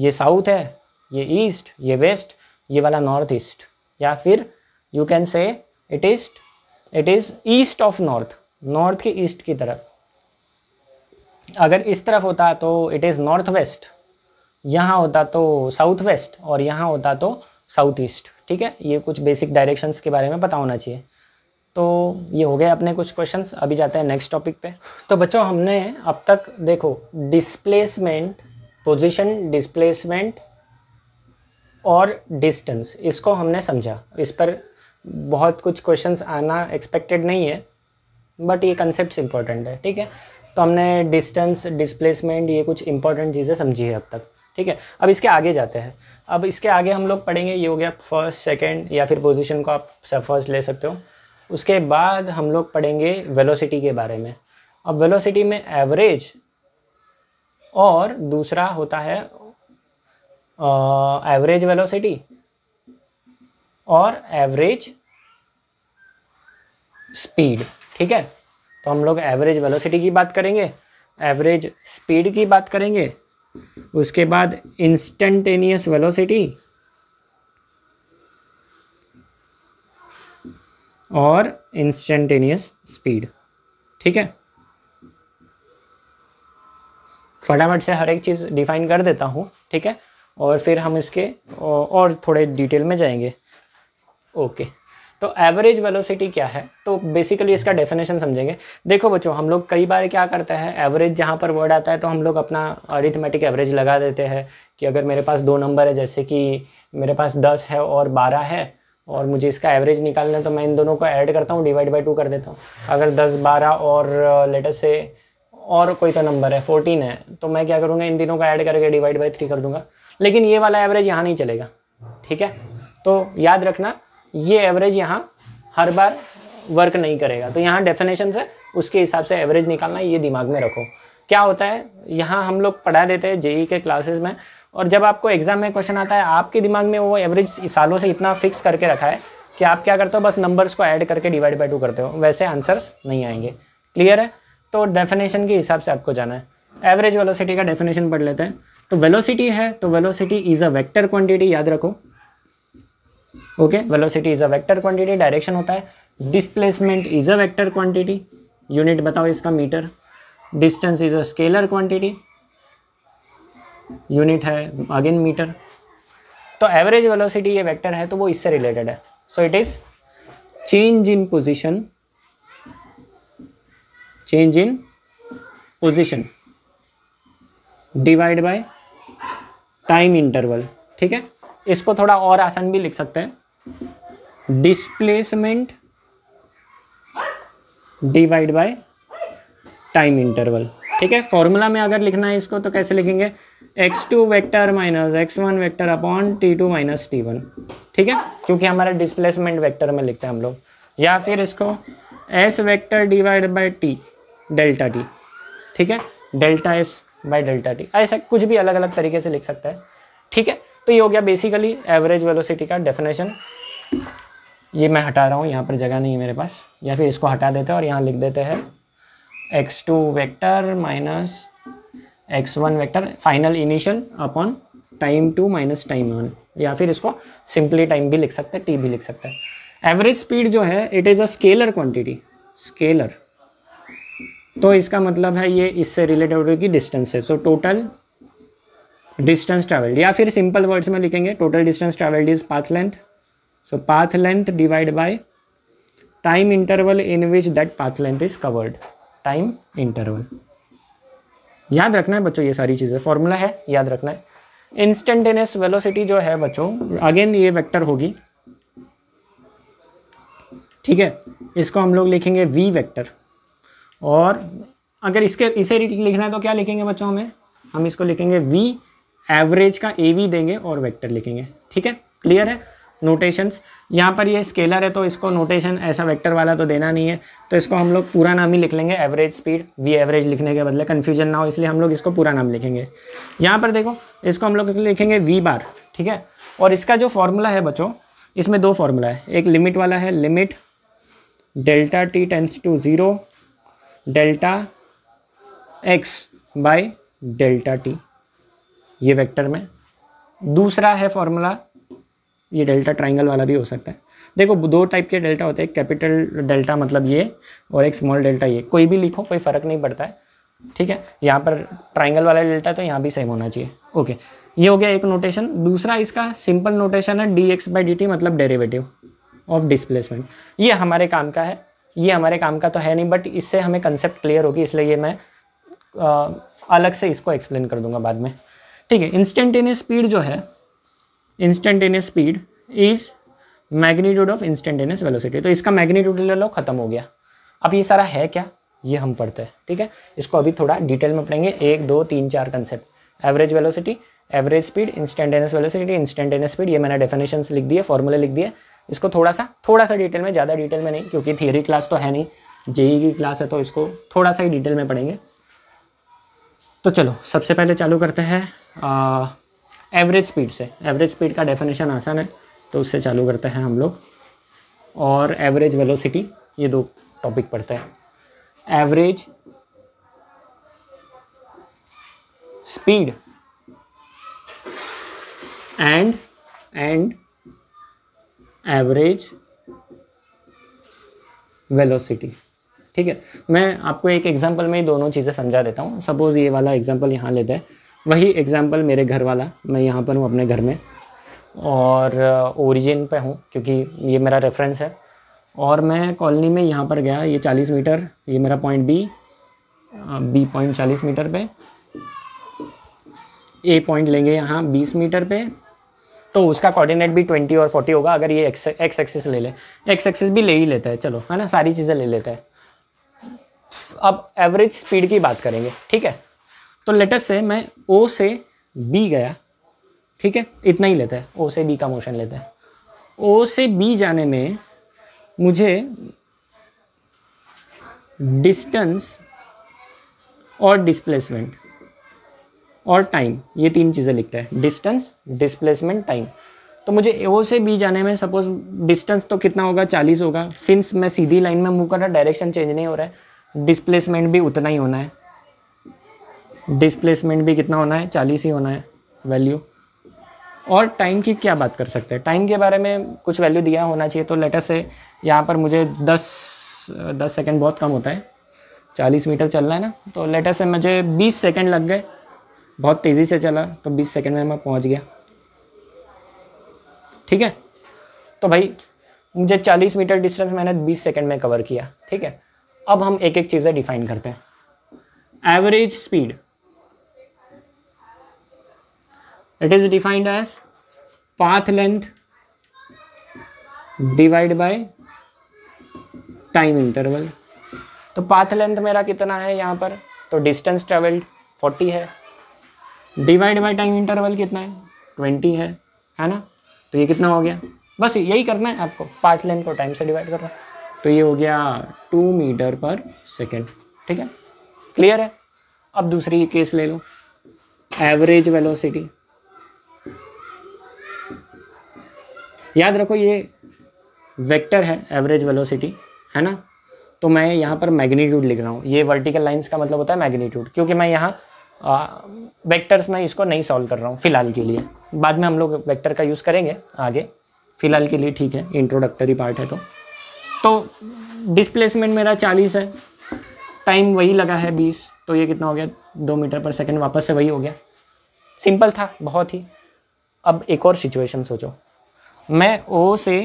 Speaker 1: ये साउथ है ये ईस्ट ये वेस्ट ये वाला नॉर्थ ईस्ट या फिर you can say it is it is east of north north की ईस्ट की तरफ अगर इस तरफ होता तो इट इज़ नॉर्थ वेस्ट यहाँ होता तो साउथ वेस्ट और यहाँ होता तो साउथ ईस्ट ठीक है ये कुछ बेसिक डायरेक्शंस के बारे में पता होना चाहिए तो ये हो गए अपने कुछ क्वेश्चंस अभी जाते हैं नेक्स्ट टॉपिक पे तो बच्चों हमने अब तक देखो डिस्प्लेसमेंट पोजीशन डिस्प्लेसमेंट और डिस्टेंस इसको हमने समझा इस पर बहुत कुछ क्वेश्चंस आना एक्सपेक्टेड नहीं है बट ये कंसेप्ट इंपॉर्टेंट है ठीक है तो हमने डिस्टेंस डिस्प्लेसमेंट ये कुछ इंपॉर्टेंट चीज़ें समझी है अब तक ठीक है अब इसके आगे जाते हैं अब इसके आगे हम लोग पढ़ेंगे ये हो गया फर्स्ट सेकेंड या फिर पोजिशन को आप फर्स्ट ले सकते हो उसके बाद हम लोग पढ़ेंगे वेलोसिटी के बारे में अब वेलोसिटी में एवरेज और दूसरा होता है एवरेज वेलोसिटी और एवरेज स्पीड ठीक है तो हम लोग एवरेज वेलोसिटी की बात करेंगे एवरेज स्पीड की बात करेंगे उसके बाद इंस्टेंटेनियस वेलोसिटी और इंस्टेंटेनियस स्पीड ठीक है फटाफट से हर एक चीज़ डिफाइन कर देता हूँ ठीक है और फिर हम इसके और थोड़े डिटेल में जाएंगे ओके तो एवरेज वेलोसिटी क्या है तो बेसिकली इसका डेफिनेशन समझेंगे देखो बच्चों हम लोग कई बार क्या करते हैं एवरेज जहाँ पर वर्ड आता है तो हम लोग अपना अरिथमेटिक एवरेज लगा देते हैं कि अगर मेरे पास दो नंबर है जैसे कि मेरे पास दस है और बारह है और मुझे इसका एवरेज निकालना है तो मैं इन दोनों को ऐड करता हूँ डिवाइड बाई टू कर देता हूँ अगर दस बारह और लेटर uh, से और कोई तो नंबर है फोर्टीन है तो मैं क्या करूँगा इन दिनों का ऐड करके डिवाइड बाई थ्री कर दूंगा लेकिन ये वाला एवरेज यहाँ नहीं चलेगा ठीक है तो याद रखना ये एवरेज यहाँ हर बार वर्क नहीं करेगा तो यहाँ डेफिनेशन से उसके हिसाब से एवरेज निकालना ये दिमाग में रखो क्या होता है यहाँ हम लोग पढ़ा देते हैं जेई के क्लासेस में और जब आपको एग्ज़ाम में क्वेश्चन आता है आपके दिमाग में वो एवरेज सालों से इतना फिक्स करके रखा है कि आप क्या करते हो बस नंबर्स को ऐड करके डिवाइड बाई टू करते हो वैसे आंसर्स नहीं आएंगे क्लियर है तो डेफिनेशन के हिसाब से आपको जाना है एवरेज वेलोसिटी का डेफिनेशन पढ़ लेते हैं तो वेलोसिटी है तो velocity is a vector quantity याद रखो okay velocity is a vector quantity direction होता है displacement is a vector quantity unit बताओ इसका metre distance is a scalar quantity unit है अगेन मीटर तो एवरेज वेलोसिटी ये वेक्टर है तो वो इससे रिलेटेड है so it is change in position change in position divide by time interval ठीक है इसको थोड़ा और आसान भी लिख सकते हैं displacement divide by time interval ठीक है फॉर्मूला में अगर लिखना है इसको तो कैसे लिखेंगे x two vector minus x one vector upon t two minus t one ठीक है क्योंकि हमारा डिस्प्लेसमेंट वैक्टर में लिखते हैं हम लोग या फिर इसको s vector divide by t delta t ठीक है delta s by delta t ऐसा कुछ भी अलग अलग तरीके से लिख सकता है ठीक है तो ये हो गया बेसिकली एवरेज वेलोसिटी का डेफिनेशन ये मैं हटा रहा हूँ यहाँ पर जगह नहीं है मेरे पास या फिर इसको हटा देते हैं और यहाँ लिख देते हैं x two vector minus x one vector final initial upon time two minus time one या फिर इसको सिंपली टाइम भी लिख सकते हैं टी भी लिख सकते हैं एवरेज स्पीड जो है it is a scalar quantity scalar तो इसका मतलब है ये इससे रिलेटेड होगी डिस्टेंस है सो टोटल डिस्टेंस ट्रेवल्ड या फिर सिंपल वर्ड्स में लिखेंगे total distance travelled is path length so path length divide by time interval in which that path length is covered time interval याद रखना है बच्चों ये सारी चीज़ें फॉर्मूला है याद रखना है इंस्टेंटेनियस वेलोसिटी जो है बच्चों अगेन ये वेक्टर होगी ठीक है इसको हम लोग लिखेंगे वी वेक्टर और अगर इसके इसे लिखना है तो क्या लिखेंगे बच्चों हमें हम इसको लिखेंगे वी एवरेज का ए वी देंगे और वेक्टर लिखेंगे ठीक है क्लियर है नोटेशंस यहाँ पर ये स्केलर है तो इसको नोटेशन ऐसा वेक्टर वाला तो देना नहीं है तो इसको हम लोग पूरा नाम ही लिख लेंगे एवरेज स्पीड वी एवरेज लिखने के बदले कन्फ्यूजन ना हो इसलिए हम लोग इसको पूरा नाम लिखेंगे यहाँ पर देखो इसको हम लोग लिखेंगे वी बार ठीक है और इसका जो फॉर्मूला है बच्चों इसमें दो फार्मूला है एक लिमिट वाला है limit delta t tends to zero delta x by delta t ये वेक्टर में दूसरा है फॉर्मूला ये डेल्टा ट्राइंगल वाला भी हो सकता है देखो दो टाइप के डेल्टा होते हैं एक कैपिटल डेल्टा मतलब ये और एक स्मॉल डेल्टा ये कोई भी लिखो कोई फ़र्क नहीं पड़ता है ठीक है यहाँ पर ट्राइंगल वाला डेल्टा तो यहाँ भी सेम होना चाहिए ओके ये हो गया एक नोटेशन दूसरा इसका सिंपल नोटेशन है d x by d t मतलब डेरेवेटिव ऑफ डिस्प्लेसमेंट ये हमारे काम का है ये हमारे काम का तो है नहीं बट इससे हमें कंसेप्ट क्लियर होगी इसलिए ये मैं आ, अलग से इसको एक्सप्लेन कर दूंगा बाद में ठीक है इंस्टेंटेनियस स्पीड जो है instantaneous speed is magnitude of instantaneous velocity तो इसका मैग्नीट्यूड ले लो खत्म हो गया अब ये सारा है क्या ये हम पढ़ते हैं ठीक है इसको अभी थोड़ा डिटेल में पढ़ेंगे एक दो तीन चार concept average velocity average speed instantaneous velocity instantaneous speed ये मैंने डेफिनेशन लिख दिए फॉर्मूले लिख दिए इसको थोड़ा सा थोड़ा सा डिटेल में ज़्यादा डिटेल में नहीं क्योंकि थियरी क्लास तो है नहीं जेई की क्लास है तो इसको थोड़ा सा ही डिटेल में पढ़ेंगे तो चलो सबसे पहले चालू करते हैं एवरेज स्पीड से एवरेज स्पीड का डेफिनेशन आसान है तो उससे चालू करते हैं हम लोग और एवरेज वेलोसिटी ये दो टॉपिक पढ़ते हैं average speed and and average velocity ठीक है मैं आपको एक एग्जांपल में ही दोनों चीज़ें समझा देता हूँ सपोज़ ये वाला एग्जांपल यहाँ लेते हैं वही एग्ज़ाम्पल मेरे घर वाला मैं यहाँ पर हूँ अपने घर में और ओरिजिन पे हूँ क्योंकि ये मेरा रेफरेंस है और मैं कॉलोनी में यहाँ पर गया ये चालीस मीटर ये मेरा पॉइंट बी बी पॉइंट चालीस मीटर पे ए पॉइंट लेंगे यहाँ बीस मीटर पे तो उसका कोऑर्डिनेट भी ट्वेंटी और फोर्टी होगा अगर ये एक्स एक्स एक्सिस ले ले एक्स एक्सिस भी ले ही लेता है चलो है ना सारी चीज़ें ले लेता है अब एवरेज स्पीड की बात करेंगे ठीक है तो लेटेस्ट से मैं ओ से बी गया ठीक है इतना ही लेते हैं ओ से बी का मोशन लेते हैं ओ से बी जाने में मुझे डिस्टेंस और डिस्प्लेसमेंट और टाइम ये तीन चीज़ें लिखते हैं डिस्टेंस डिस्प्लेसमेंट टाइम तो मुझे ओ से बी जाने में सपोज डिस्टेंस तो कितना होगा चालीस होगा सिंस मैं सीधी लाइन में मूव कर रहा डायरेक्शन चेंज नहीं हो रहा है डिस्प्लेसमेंट भी उतना ही होना है डिस्प्लेसमेंट भी कितना होना है चालीस ही होना है वैल्यू और टाइम की क्या बात कर सकते हैं टाइम के बारे में कुछ वैल्यू दिया होना चाहिए तो लेटर से यहाँ पर मुझे दस दस सेकेंड बहुत कम होता है चालीस मीटर चलना है ना तो लेटर से मुझे बीस सेकेंड लग गए बहुत तेज़ी से चला तो बीस सेकेंड में मैं पहुँच गया ठीक है तो भाई मुझे चालीस मीटर डिस्टेंस मैंने बीस सेकेंड में कवर किया ठीक है अब हम एक एक चीज़ें डिफाइन करते हैं average speed it is defined as path length divide by time interval तो पाथ लेंथ मेरा कितना है यहाँ पर तो डिस्टेंस ट्रेवल्ड 40 है डिवाइड बाय टाइम इंटरवल कितना है 20 है है ना तो ये कितना हो गया बस यही करना है आपको पाथ लेंथ को टाइम से डिवाइड करना तो ये हो गया टू मीटर पर सेकेंड ठीक है क्लियर है अब दूसरी केस ले लो एवरेज वेलोसिटी याद रखो ये वेक्टर है एवरेज वेलोसिटी है ना तो मैं यहाँ पर मैग्नीट्यूड लिख रहा हूँ ये वर्टिकल लाइंस का मतलब होता है मैग्नीट्यूड क्योंकि मैं यहाँ वेक्टर्स में इसको नहीं सॉल्व कर रहा हूँ फ़िलहाल के लिए बाद में हम लोग वेक्टर का यूज़ करेंगे आगे फ़िलहाल के लिए ठीक है इंट्रोडक्टरी पार्ट है तो तो डिस्प्लेसमेंट मेरा चालीस है टाइम वही लगा है बीस तो ये कितना हो गया दो मीटर पर सेकेंड वापस से वही हो गया सिंपल था बहुत ही अब एक और सिचुएशन सोचो मैं ओ से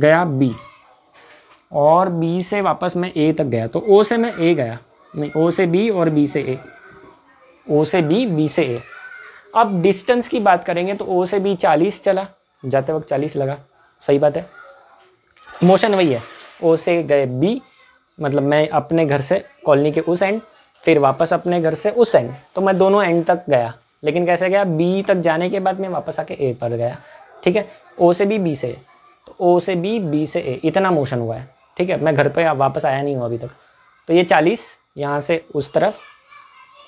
Speaker 1: गया बी और बी से वापस मैं ए तक गया तो ओ से मैं ए गया नहीं ओ से बी और बी से ए ओ से बी बी से ए अब डिस्टेंस की बात करेंगे तो ओ से बी चालीस चला जाते वक्त चालीस लगा सही बात है मोशन वही है ओ से गए बी मतलब मैं अपने घर से कॉलोनी के उस एंड फिर वापस अपने घर से उस एंड तो मैं दोनों एंड तक गया लेकिन कैसे गया बी तक जाने के बाद मैं वापस आके ए पर गया ठीक है ओ से बी बी से तो ओ से बी बी से ए इतना मोशन हुआ है ठीक है मैं घर पर वापस आया नहीं हूँ अभी तक तो ये चालीस यहाँ से उस तरफ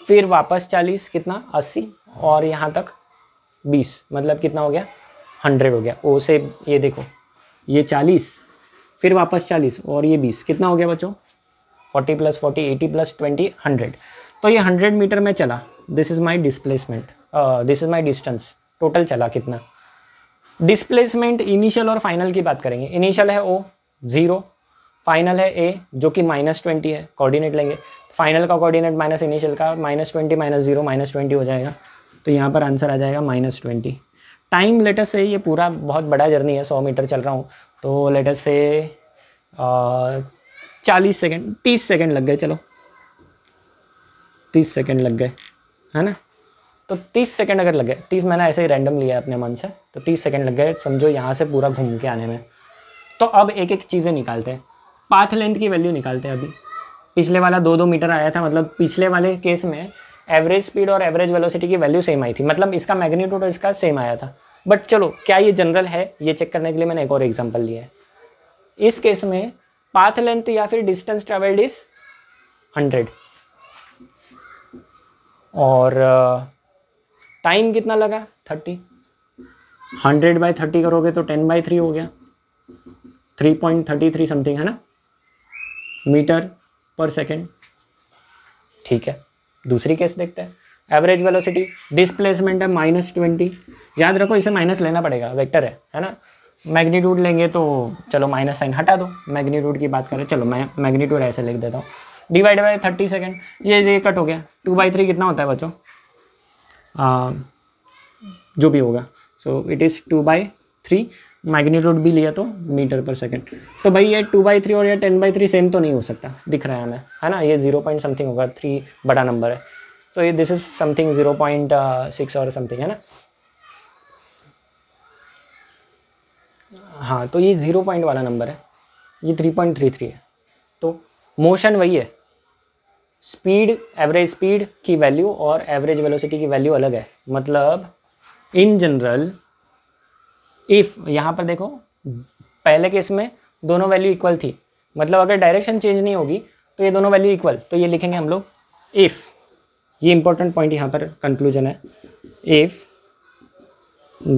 Speaker 1: फिर वापस चालीस कितना अस्सी और यहाँ तक बीस मतलब कितना हो गया हंड्रेड हो गया ओ से ये देखो ये चालीस फिर वापस चालीस और ये बीस कितना हो गया बच्चों forty plus forty eighty plus twenty hundred तो ये हंड्रेड मीटर में चला this is my displacement this is my distance total चला कितना डिस्प्लेसमेंट इनिशियल और फाइनल की बात करेंगे इनिशियल है ओ ज़ीरो फाइनल है ए जो कि माइनस ट्वेंटी है कोऑर्डिनेट लेंगे फाइनल का कोऑर्डिनेट माइनस इनिशियल का minus twenty minus zero minus twenty हो जाएगा तो यहाँ पर आंसर आ जाएगा माइनस ट्वेंटी टाइम लेटेस्ट से ये पूरा बहुत बड़ा जर्नी है सौ मीटर चल रहा हूँ तो लेटेस्ट से uh, चालीस सेकेंड तीस सेकेंड लग गए चलो तीस सेकेंड लग गए है ना तो 30 सेकंड अगर लग गए 30 मैंने ऐसे ही रैंडम लिया अपने मन से तो 30 सेकंड लग गए समझो यहाँ से पूरा घूम के आने में तो अब एक एक चीज़ें निकालते हैं पाथ लेंथ की वैल्यू निकालते हैं अभी पिछले वाला दो दो मीटर आया था मतलब पिछले वाले केस में एवरेज स्पीड और एवरेज वेलोसिटी की वैल्यू सेम आई थी मतलब इसका मैग्नीट्यूड और इसका सेम आया था बट चलो क्या ये जनरल है ये चेक करने के लिए मैंने एक और एग्जाम्पल लिया है इस केस में पाथ लेंथ या फिर डिस्टेंस ट्रेवल्ड इज हंड्रेड और टाइम कितना लगा थर्टी हंड्रेड बाई थर्टी करोगे तो टेन बाई थ्री हो गया three point thirty three something है ना मीटर पर सेकेंड ठीक है दूसरी केस देखते हैं एवरेज वेलोसिटी डिस्प्लेसमेंट है माइनस ट्वेंटी याद रखो इसे माइनस लेना पड़ेगा वेक्टर है है ना मैग्नीट्यूड लेंगे तो चलो माइनस साइन हटा दो मैग्नीट्यूड की बात करें चलो मैं मैग्नीट्यूड ऐसे लिख देता हूँ डिवाइड बाई थर्टी सेकेंड ये ये कट हो गया टू बाई थ्री कितना होता है बच्चों जो भी होगा so it is two by three magnitude भी लिया तो मीटर पर सेकेंड तो भाई ये टू बाई थ्री और ये टेन बाई थ्री सेम तो नहीं हो सकता दिख रहा है हमें है ना ये जीरो पॉइंट समथिंग होगा थ्री बड़ा नंबर है सो ये this is something zero point six और समथिंग है ना हाँ तो ये ज़ीरो पॉइंट वाला नंबर है ये थ्री पॉइंट थ्री थ्री है तो मोशन वही है स्पीड एवरेज स्पीड की वैल्यू और एवरेज वेलोसिटी की वैल्यू अलग है मतलब इन जनरल इफ़ यहाँ पर देखो पहले केस में दोनों वैल्यू इक्वल थी मतलब अगर डायरेक्शन चेंज नहीं होगी तो ये दोनों वैल्यू इक्वल तो ये लिखेंगे हम लोग इफ़ ये इंपॉर्टेंट पॉइंट यहाँ पर कंक्लूजन है if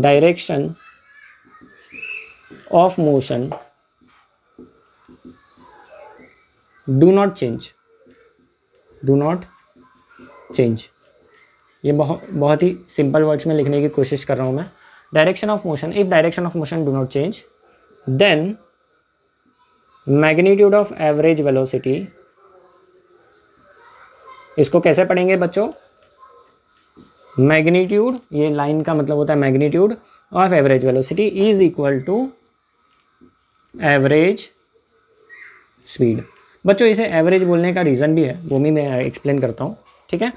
Speaker 1: direction of motion do not change do not change ये बहुत बहुत ही सिंपल वर्ड्स में लिखने की कोशिश कर रहा हूँ मैं direction of motion if direction of motion do not change then magnitude of average velocity इसको कैसे पढ़ेंगे बच्चों मैग्नीट्यूड ये लाइन का मतलब होता है magnitude of average velocity is equal to average speed बच्चों इसे एवरेज बोलने का रीज़न भी है वो भी मैं एक्सप्लेन uh, करता हूँ ठीक है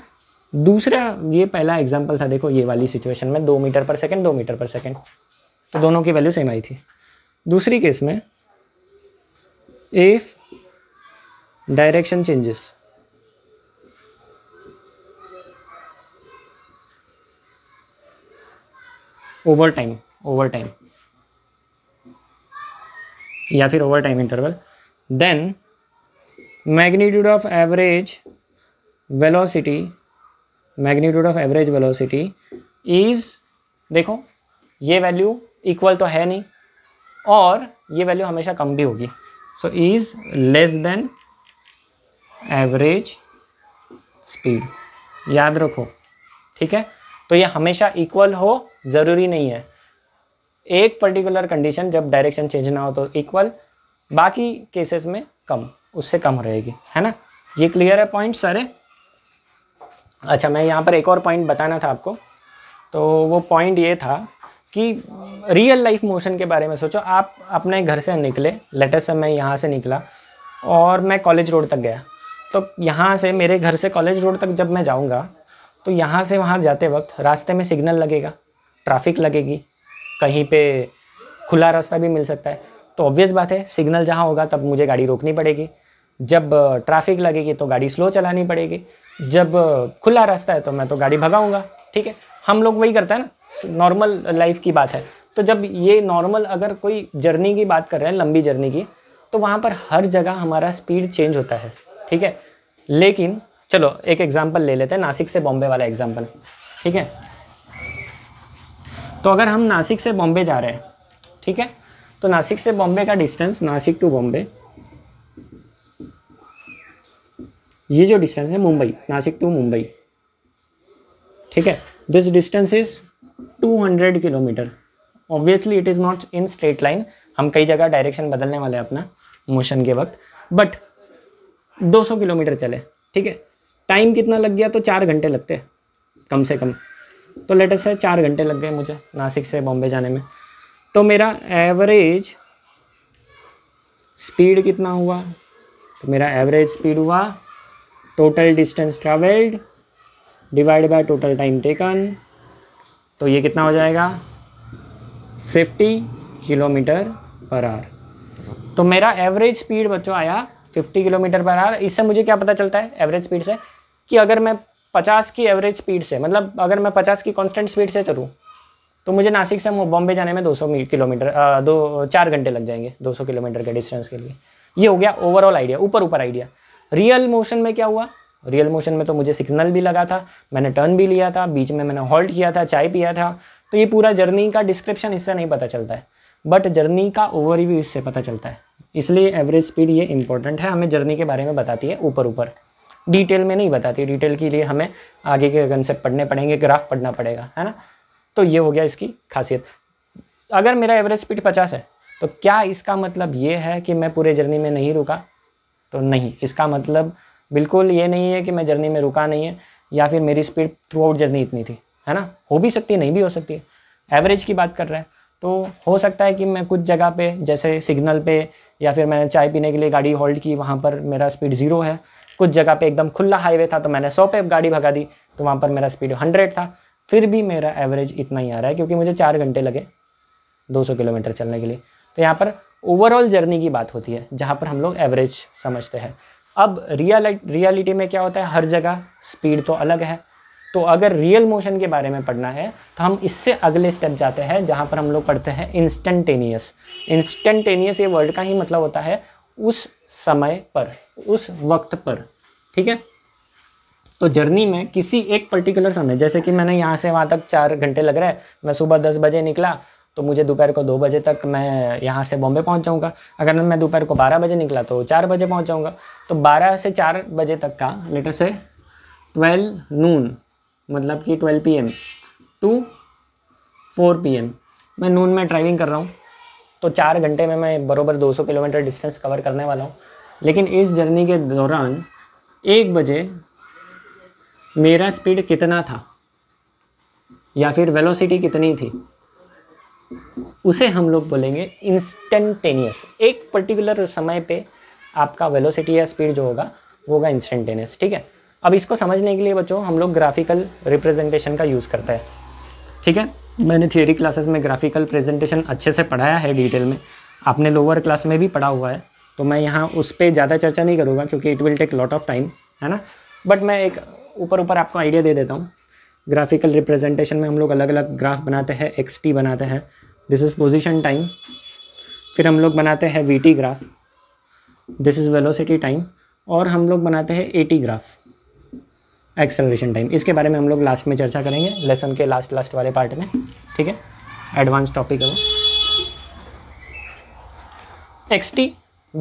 Speaker 1: दूसरा ये पहला एग्जाम्पल था देखो ये वाली सिचुएशन में दो मीटर पर सेकेंड दो मीटर पर सेकेंड तो दोनों की वैल्यू सेम आई थी दूसरी केस में if direction changes over time over time या फिर over time interval then magnitude of average velocity magnitude of average velocity is देखो ये वैल्यू इक्वल तो है नहीं और ये वैल्यू हमेशा कम भी होगी so is less than average speed याद रखो ठीक है तो ये हमेशा इक्वल हो ज़रूरी नहीं है एक पर्टिकुलर कंडीशन जब डायरेक्शन चेंज ना हो तो इक्वल बाकी केसेस में कम उससे कम रहेगी है ना ये क्लियर है पॉइंट सारे अच्छा मैं यहाँ पर एक और पॉइंट बताना था आपको तो वो पॉइंट ये था कि रियल लाइफ मोशन के बारे में सोचो आप अपने घर से निकले लेटेस्ट से मैं यहाँ से निकला और मैं कॉलेज रोड तक गया तो यहाँ से मेरे घर से कॉलेज रोड तक जब मैं जाऊँगा तो यहाँ से वहाँ जाते वक्त रास्ते में सिग्नल लगेगा ट्रैफिक लगेगी कहीं पे खुला रास्ता भी मिल सकता है तो ऑब्वियस बात है सिग्नल जहाँ होगा तब मुझे गाड़ी रोकनी पड़ेगी जब ट्रैफिक लगेगी तो गाड़ी स्लो चलानी पड़ेगी जब खुला रास्ता है तो मैं तो गाड़ी भगाऊंगा ठीक है हम लोग वही करते हैं ना नॉर्मल लाइफ की बात है तो जब ये नॉर्मल अगर कोई जर्नी की बात कर रहे हैं लंबी जर्नी की तो वहाँ पर हर जगह हमारा स्पीड चेंज होता है ठीक है लेकिन चलो एक एग्जाम्पल ले लेते हैं नासिक से बॉम्बे वाला एग्जाम्पल ठीक है तो अगर हम नासिक से बॉम्बे जा रहे हैं ठीक है तो नासिक से बॉम्बे का डिस्टेंस नासिक टू बॉम्बे ये जो डिस्टेंस है मुंबई नासिक टू मुंबई ठीक है this distance is 200 kilometre obviously it is not in straight line हम कई जगह डायरेक्शन बदलने वाले हैं अपना मोशन के वक्त बट 200 किलोमीटर चले ठीक है टाइम कितना लग गया तो चार घंटे लगते कम से कम तो लेटेस्ट है चार घंटे लग गए मुझे नासिक से बॉम्बे जाने में तो मेरा एवरेज स्पीड कितना हुआ तो मेरा एवरेज स्पीड हुआ total distance travelled divide by total time taken तो ये कितना हो जाएगा 50 किलोमीटर पर आवर तो मेरा एवरेज स्पीड बच्चों आया 50 किलोमीटर पर आवर इससे मुझे क्या पता चलता है एवरेज स्पीड से कि अगर मैं 50 की एवरेज स्पीड से मतलब अगर मैं 50 की कांस्टेंट स्पीड से चलूँ तो मुझे नासिक से बॉम्बे जाने में 200 किलोमीटर दो चार घंटे लग जाएंगे 200 किलोमीटर के डिस्टेंस के लिए ये हो गया ओवरऑल आइडिया ऊपर ऊपर आइडिया रियल मोशन में क्या हुआ रियल मोशन में तो मुझे सिग्नल भी लगा था मैंने टर्न भी लिया था बीच में मैंने हॉल्ट किया था चाय पिया था तो ये पूरा जर्नी का डिस्क्रिप्शन इससे नहीं पता चलता है बट जर्नी का ओवरव्यू इससे पता चलता है इसलिए एवरेज स्पीड ये इंपॉर्टेंट है हमें जर्नी के बारे में बताती है ऊपर ऊपर डिटेल में नहीं बताती डिटेल के लिए हमें आगे के कंसेप्ट पढ़ने पड़ेंगे ग्राफ पढ़ना पड़ेगा है ना तो ये हो गया इसकी खासियत अगर मेरा एवरेज स्पीड पचास है तो क्या इसका मतलब ये है कि मैं पूरे जर्नी में नहीं रुका तो नहीं इसका मतलब बिल्कुल ये नहीं है कि मैं जर्नी में रुका नहीं है या फिर मेरी स्पीड थ्रू आउट जर्नी इतनी थी है ना हो भी सकती है नहीं भी हो सकती है एवरेज की बात कर रहा है तो हो सकता है कि मैं कुछ जगह पे जैसे सिग्नल पे या फिर मैंने चाय पीने के लिए गाड़ी होल्ड की वहाँ पर मेरा स्पीड ज़ीरो है कुछ जगह पे एकदम खुला हाईवे था तो मैंने सौ पे गाड़ी भगा दी तो वहाँ पर मेरा स्पीड हंड्रेड था फिर भी मेरा एवरेज इतना ही आ रहा है क्योंकि मुझे चार घंटे लगे 200 किलोमीटर चलने के लिए तो यहाँ पर ओवरऑल जर्नी की बात होती है जहाँ पर हम लोग एवरेज समझते हैं अब रियल रियलिटी में क्या होता है हर जगह स्पीड तो अलग है तो अगर रियल मोशन के बारे में पढ़ना है तो हम इससे अगले स्टेप जाते हैं जहाँ पर हम लोग पढ़ते हैं इंस्टेंटेनियस इंस्टेंटेनियस ये वर्ड का ही मतलब होता है उस समय पर उस वक्त पर ठीक है तो जर्नी में किसी एक पर्टिकुलर समय जैसे कि मैंने यहाँ से वहाँ तक चार घंटे लग रहा है मैं सुबह दस बजे निकला तो मुझे दोपहर को दो बजे तक मैं यहाँ से बॉम्बे पहुँच जाऊँगा अगर मैं दोपहर को बारह बजे निकला तो चार बजे पहुँच जाऊँगा तो बारह से चार बजे तक का लेटर से ट्वेल्व नून मतलब कि twelve p m to four p m मैं नून में ड्राइविंग कर रहा हूँ तो चार घंटे में मैं बरोबर 200 किलोमीटर डिस्टेंस कवर करने वाला हूँ लेकिन इस जर्नी के दौरान एक बजे मेरा स्पीड कितना था या फिर वेलोसिटी कितनी थी उसे हम लोग बोलेंगे इंस्टेंटेनियस एक पर्टिकुलर समय पे आपका वेलोसिटी या स्पीड जो होगा वो होगा इंस्टेंटेनियस ठीक है अब इसको समझने के लिए बच्चों हम लोग ग्राफिकल रिप्रेजेंटेशन का यूज़ करते हैं ठीक है मैंने थियोरी क्लासेस में ग्राफिकल प्रेजेंटेशन अच्छे से पढ़ाया है डिटेल में आपने लोअर क्लास में भी पढ़ा हुआ है तो मैं यहाँ उस पर ज़्यादा चर्चा नहीं करूँगा क्योंकि it will take lot of time है ना बट मैं एक ऊपर ऊपर आपको आइडिया दे देता हूँ ग्राफिकल रिप्रेजेंटेशन में हम लोग अलग अलग ग्राफ बनाते हैं एक्स टी बनाते हैं दिस इज़ पोजिशन टाइम फिर हम लोग बनाते हैं v t graph this is velocity time और हम लोग बनाते हैं a t graph acceleration time इसके बारे में हम लोग लास्ट में चर्चा करेंगे लेसन के लास्ट लास्ट वाले पार्ट में ठीक है एडवांस टॉपिक है वो एक्स टी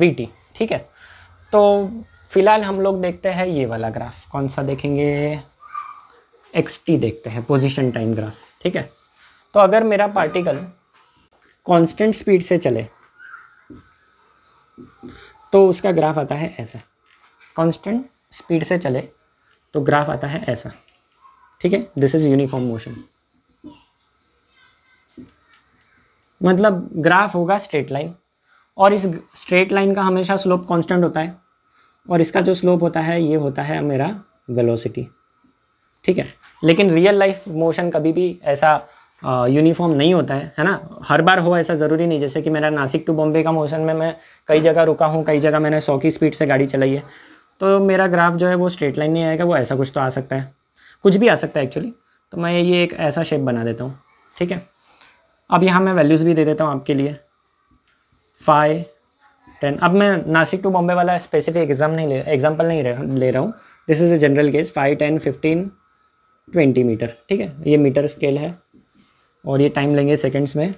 Speaker 1: वी टी ठीक है तो फिलहाल हम लोग देखते हैं ये वाला ग्राफ कौन सा देखेंगे एक्स टी देखते हैं पोजिशन टाइम ग्राफ ठीक है तो अगर मेरा पार्टिकल कांस्टेंट स्पीड से चले तो उसका ग्राफ आता है ऐसा कांस्टेंट स्पीड से चले तो ग्राफ आता है ऐसा ठीक है दिस इज़ यूनिफॉर्म मोशन मतलब ग्राफ होगा स्ट्रेट लाइन और इस स्ट्रेट लाइन का हमेशा स्लोप कांस्टेंट होता है और इसका जो स्लोप होता है ये होता है मेरा वेलोसिटी ठीक है लेकिन रियल लाइफ मोशन कभी भी ऐसा यूनिफॉर्म नहीं होता है है ना हर बार हो ऐसा ज़रूरी नहीं जैसे कि मेरा नासिक टू बॉम्बे का मोशन में मैं कई जगह रुका हूँ कई जगह मैंने सौ की स्पीड से गाड़ी चलाई है तो मेरा ग्राफ जो है वो स्ट्रेट लाइन नहीं आएगा वो ऐसा कुछ तो आ सकता है कुछ भी आ सकता है एक्चुअली तो मैं ये एक ऐसा शेप बना देता हूँ ठीक है अब यहाँ मैं वैल्यूज़ भी दे देता हूँ आपके लिए फाइव टेन अब मैं नासिक टू बॉम्बे वाला स्पेसिफिक एग्जाम नहीं ले एग्जाम्पल नहीं ले रहा हूँ this is a general case five ten fifteen twenty metre ठीक है ये मीटर स्केल है और ये टाइम लेंगे सेकेंड्स में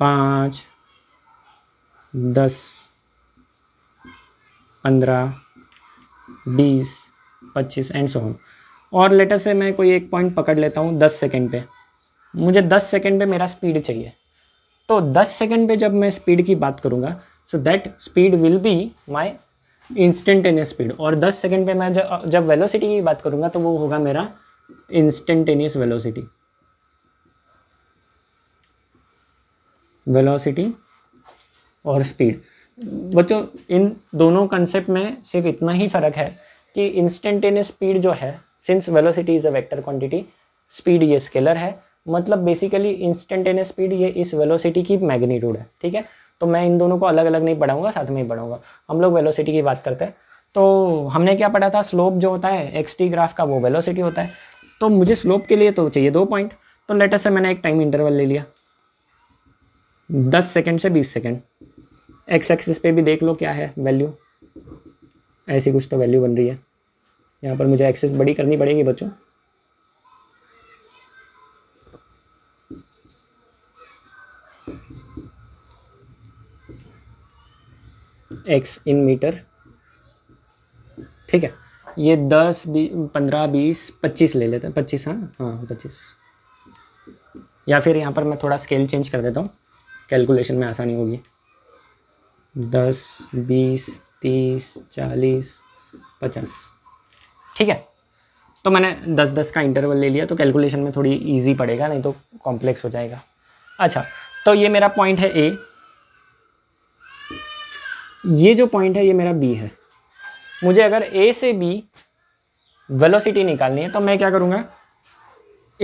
Speaker 1: पाँच दस पंद्रह बीस पच्चीस एंड सो हम और लेटर से मैं कोई एक पॉइंट पकड़ लेता हूँ दस सेकेंड पे मुझे दस सेकेंड पे मेरा स्पीड चाहिए तो दस सेकेंड पे जब मैं स्पीड की बात करूँगा so that speed will be my instantaneous speed और 10 सेकेंड पे मैं जब वेलोसिटी की बात करूंगा तो वो होगा मेरा इंस्टेंटेनियस वेलोसिटी वेलोसिटी और स्पीड बच्चों इन दोनों कंसेप्ट में सिर्फ इतना ही फ़र्क है कि इंस्टेंटेनियस स्पीड जो है since velocity is a vector quantity speed ये स्केलर है मतलब बेसिकली इंस्टेंटेनियस स्पीड ये इस वेलोसिटी की मैग्नीट्यूड है ठीक है तो मैं इन दोनों को अलग अलग नहीं पढ़ाऊंगा साथ में ही पढ़ाऊँगा हम लोग वेलोसिटी की बात करते हैं तो हमने क्या पढ़ा था स्लोप जो होता है एक्स टी ग्राफ का वो वेलोसिटी होता है तो मुझे स्लोप के लिए तो चाहिए दो पॉइंट तो लेटेस्ट से मैंने एक टाइम इंटरवल ले लिया दस सेकेंड से बीस सेकेंड एक्स एक्सिस पे भी देख लो क्या है वैल्यू ऐसी कुछ तो वैल्यू बन रही है यहाँ पर मुझे एक्सेस बड़ी करनी पड़ेगी बच्चों एक्स इन मीटर ठीक है ये दस बी पंद्रह बीस पच्चीस ले लेते हैं पच्चीस हाँ हाँ पच्चीस या फिर यहाँ पर मैं थोड़ा स्केल चेंज कर देता हूँ कैलकुलेशन में आसानी होगी दस बीस तीस चालीस पचास ठीक है तो मैंने दस दस का इंटरवल ले लिया तो कैलकुलेशन में थोड़ी इजी पड़ेगा नहीं तो कॉम्प्लेक्स हो जाएगा अच्छा तो ये मेरा पॉइंट है ए ये जो पॉइंट है ये मेरा बी है मुझे अगर ए से बी वेलोसिटी निकालनी है तो मैं क्या करूँगा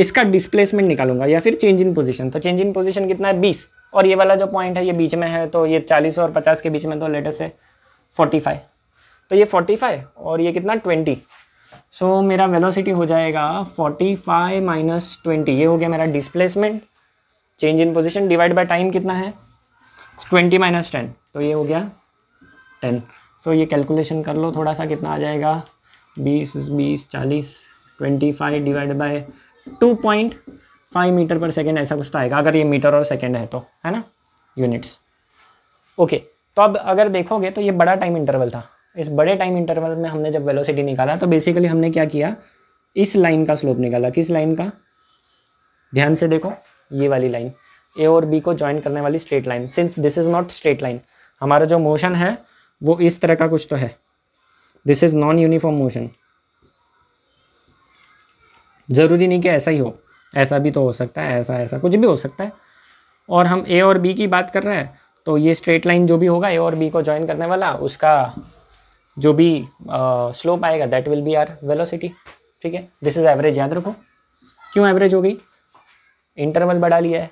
Speaker 1: इसका डिस्प्लेसमेंट निकालूंगा या फिर चेंज इन पोजीशन तो चेंज इन पोजीशन कितना है बीस और ये वाला जो पॉइंट है ये बीच में है तो ये चालीस और पचास के बीच में तो लेटेस्ट है फोर्टी फाइव तो ये फोर्टी फाइव और ये कितना ट्वेंटी सो so, मेरा वेलोसिटी हो जाएगा फोर्टी फाइव माइनस ट्वेंटी ये हो गया मेरा displacement change in position divide by time कितना है ट्वेंटी माइनस टेन तो ये हो गया टेन सो ये कैलकुलेशन कर लो थोड़ा सा कितना आ जाएगा बीस बीस चालीस twenty five divide by two point five metre पर सेकेंड ऐसा कुछ तो आएगा अगर ये मीटर और सेकेंड है तो है ना यूनिट्स ओके तो अब अगर देखोगे तो ये बड़ा टाइम इंटरवल था इस बड़े टाइम इंटरवल में हमने जब वेलोसिटी निकाला तो बेसिकली हमने क्या किया इस लाइन का स्लोप निकाला किस लाइन का ध्यान से देखो ये वाली लाइन ए और बी को ज्वाइन करने वाली straight line since this is not straight line हमारा जो मोशन है वो इस तरह का कुछ तो है this is non uniform motion ज़रूरी नहीं कि ऐसा ही हो ऐसा भी तो हो सकता है ऐसा ऐसा कुछ भी हो सकता है और हम ए और बी की बात कर रहे हैं तो ये स्ट्रेट लाइन जो भी होगा ए और बी को ज्वाइन करने वाला उसका जो भी स्लोप uh, आएगा that will be our velocity ठीक है दिस इज़ एवरेज याद रखो क्यों एवरेज हो गई इंटरवल बढ़ा लिया है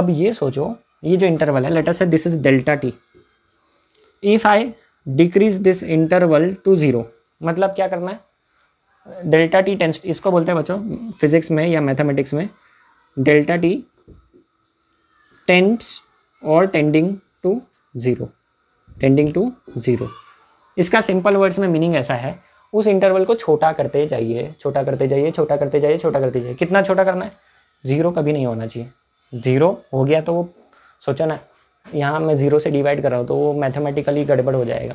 Speaker 1: अब ये सोचो ये जो इंटरवल है लेटर से this is delta t if I decrease this interval to zero मतलब क्या करना है डेल्टा टी टेंस इसको बोलते हैं बच्चों फिजिक्स में या मैथमेटिक्स में डेल्टा टी टेंट्स और tending to zero tending to zero इसका सिंपल वर्ड्स में मीनिंग ऐसा है उस इंटरवल को छोटा करते जाइए छोटा करते जाइए छोटा करते जाइए छोटा करते जाइए कितना छोटा करना है ज़ीरो कभी नहीं होना चाहिए ज़ीरो हो गया तो वो सोचना है यहाँ मैं ज़ीरो से डिवाइड कर रहा हूँ तो वो मैथमेटिकली गड़बड़ हो जाएगा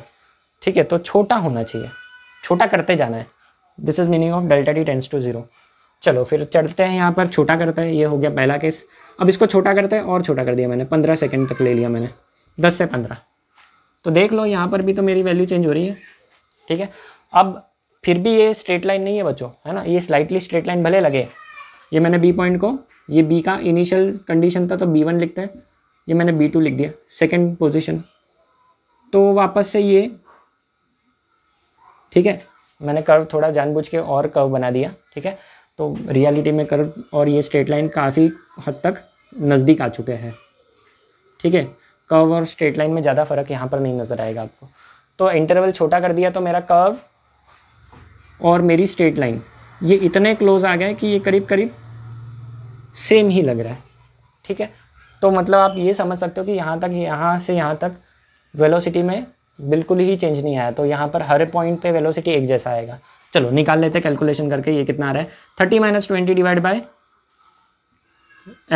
Speaker 1: ठीक है तो छोटा होना चाहिए छोटा करते जाना है this is meaning of delta d tends to zero चलो फिर चढ़ते हैं यहाँ पर छोटा करते हैं ये हो गया पहला केस अब इसको छोटा करते हैं और छोटा कर दिया मैंने पंद्रह सेकेंड तक ले लिया मैंने दस से पंद्रह तो देख लो यहाँ पर भी तो मेरी वैल्यू चेंज हो रही है ठीक है अब फिर भी ये स्ट्रेट लाइन नहीं है बच्चों है ना ये स्लाइटली स्ट्रेट लाइन भले लगे ये मैंने बी पॉइंट को ये बी का इनिशियल कंडीशन था तो बी वन लिखते हैं ये मैंने बी टू लिख दिया सेकेंड पोजिशन तो वापस से ये ठीक है मैंने कर्व थोड़ा जानबूझ के और कर्व बना दिया ठीक है तो रियलिटी में कर्व और ये स्ट्रेट लाइन काफ़ी हद तक नज़दीक आ चुके हैं ठीक है कर्व और स्ट्रेट लाइन में ज़्यादा फ़र्क यहाँ पर नहीं नज़र आएगा आपको तो इंटरवल छोटा कर दिया तो मेरा कर्व और मेरी स्ट्रेट लाइन ये इतने क्लोज आ गए कि ये करीब करीब सेम ही लग रहा है ठीक है तो मतलब आप ये समझ सकते हो कि यहाँ तक यहाँ से यहाँ तक वेलोसिटी में बिल्कुल ही चेंज नहीं आया तो यहाँ पर हर पॉइंट पे वेलोसिटी एक जैसा आएगा चलो निकाल लेते हैं कैलकुलेशन करके ये कितना आ रहा है thirty minus twenty divide by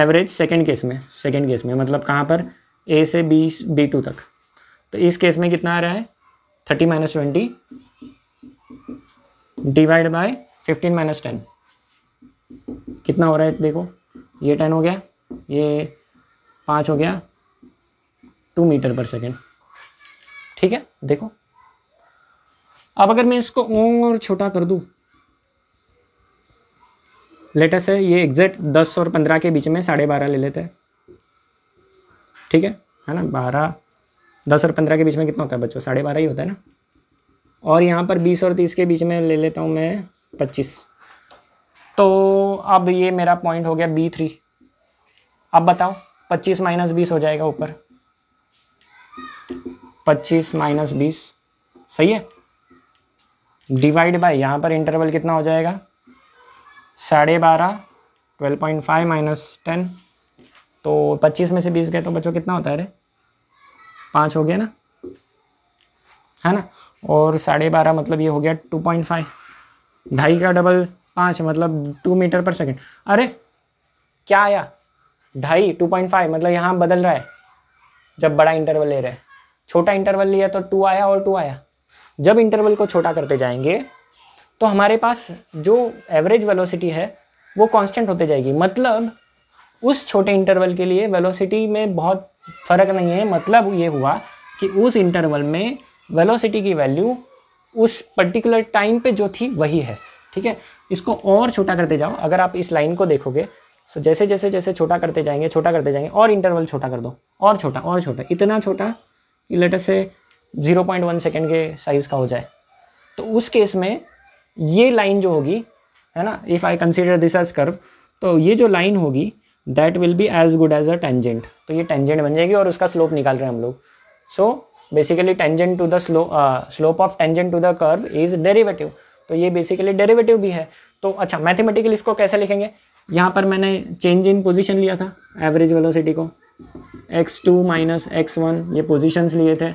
Speaker 1: average second case में सेकेंड केस में मतलब कहाँ पर ए से बी बी टू तक तो इस केस में कितना आ रहा है thirty minus twenty divide by fifteen minus ten कितना हो रहा है देखो ये टेन हो गया ये पाँच हो गया टू मीटर पर सेकेंड ठीक है देखो अब अगर मैं इसको और छोटा कर दूँ लेटेस्ट है ये एग्जैक्ट दस और पंद्रह के बीच में साढ़े बारह ले लेते हैं ठीक है है ना बारह दस और पंद्रह के बीच में कितना होता है बच्चों साढ़े बारह ही होता है ना और यहाँ पर बीस और तीस के बीच में ले लेता हूँ मैं पच्चीस तो अब ये मेरा पॉइंट हो गया बी थ्री अब बताओ पच्चीस माइनस बीस हो जाएगा ऊपर पच्चीस माइनस बीस सही है डिवाइड बाय यहाँ पर इंटरवल कितना हो जाएगा साढ़े बारह twelve point five minus ten तो पच्चीस में से बीस गए तो बच्चों कितना होता है अरे पाँच हो गया ना है ना और साढ़े बारह मतलब ये हो गया टू पॉइंट फाइव ढाई का डबल पाँच मतलब टू मीटर पर सेकेंड अरे क्या आया ढाई टू पॉइंट फाइव मतलब यहाँ बदल रहा है जब बड़ा इंटरवल ले रहे हैं छोटा इंटरवल लिया तो टू आया और टू आया जब इंटरवल को छोटा करते जाएंगे तो हमारे पास जो एवरेज वेलोसिटी है वो कांस्टेंट होते जाएगी मतलब उस छोटे इंटरवल के लिए वेलोसिटी में बहुत फ़र्क नहीं है मतलब ये हुआ कि उस इंटरवल में वेलोसिटी की वैल्यू उस पर्टिकुलर टाइम पे जो थी वही है ठीक है इसको और छोटा करते जाओ अगर आप इस लाइन को देखोगे सो जैसे जैसे जैसे छोटा करते जाएंगे छोटा करते जाएंगे और इंटरवल छोटा कर दो और छोटा और छोटा इतना छोटा कि लेटर से ज़ीरो पॉइंट वन सेकेंड के साइज़ का हो जाए तो उस केस में ये लाइन जो होगी है ना if I consider this as curve तो ये जो लाइन होगी that will be as good as a tangent तो ये टेंजेंट बन जाएगी और उसका स्लोप निकाल रहे हैं हम लोग so basically tangent to the slow slope of tangent to the curve is derivative तो ये बेसिकली डेरेवेटिव भी है तो अच्छा मैथमेटिकली इसको कैसे लिखेंगे यहाँ पर मैंने चेंज इन पोजीशन लिया था एवरेज वेलोसिटी को x two minus x one ये पोजिशन लिए थे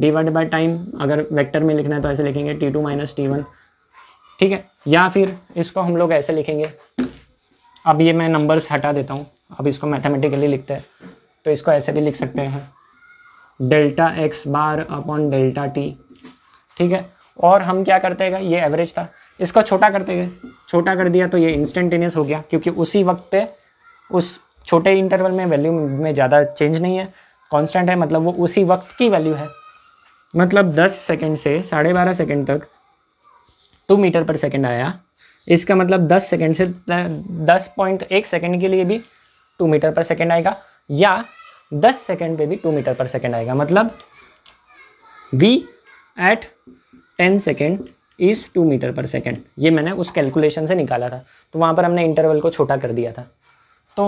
Speaker 1: डिवाइड बाय टाइम अगर वेक्टर में लिखना है तो ऐसे लिखेंगे t two minus t one ठीक है या फिर इसको हम लोग ऐसे लिखेंगे अब ये मैं नंबर्स हटा देता हूँ अब इसको मैथमेटिकली लिखते हैं तो इसको ऐसे भी लिख सकते हैं delta x bar upon delta t ठीक है और हम क्या करते हैं ये एवरेज था इसको छोटा करते गए छोटा कर दिया तो ये इंस्टेंटेनियस हो गया क्योंकि उसी वक्त पे उस छोटे इंटरवल में वैल्यू में ज़्यादा चेंज नहीं है कांस्टेंट है मतलब वो उसी वक्त की वैल्यू है मतलब 10 सेकंड से साढ़े बारह सेकेंड तक टू मीटर पर सेकेंड आया इसका मतलब 10 सेकेंड से 10.1 पॉइंट एक सेकेंड के लिए भी टू मीटर पर सेकेंड आएगा या 10 सेकेंड पे भी टू मीटर पर सेकेंड आएगा मतलब v at 10 second is two metre पर सेकेंड ये मैंने उस कैलकुलेशन से निकाला था तो वहाँ पर हमने इंटरवल को छोटा कर दिया था तो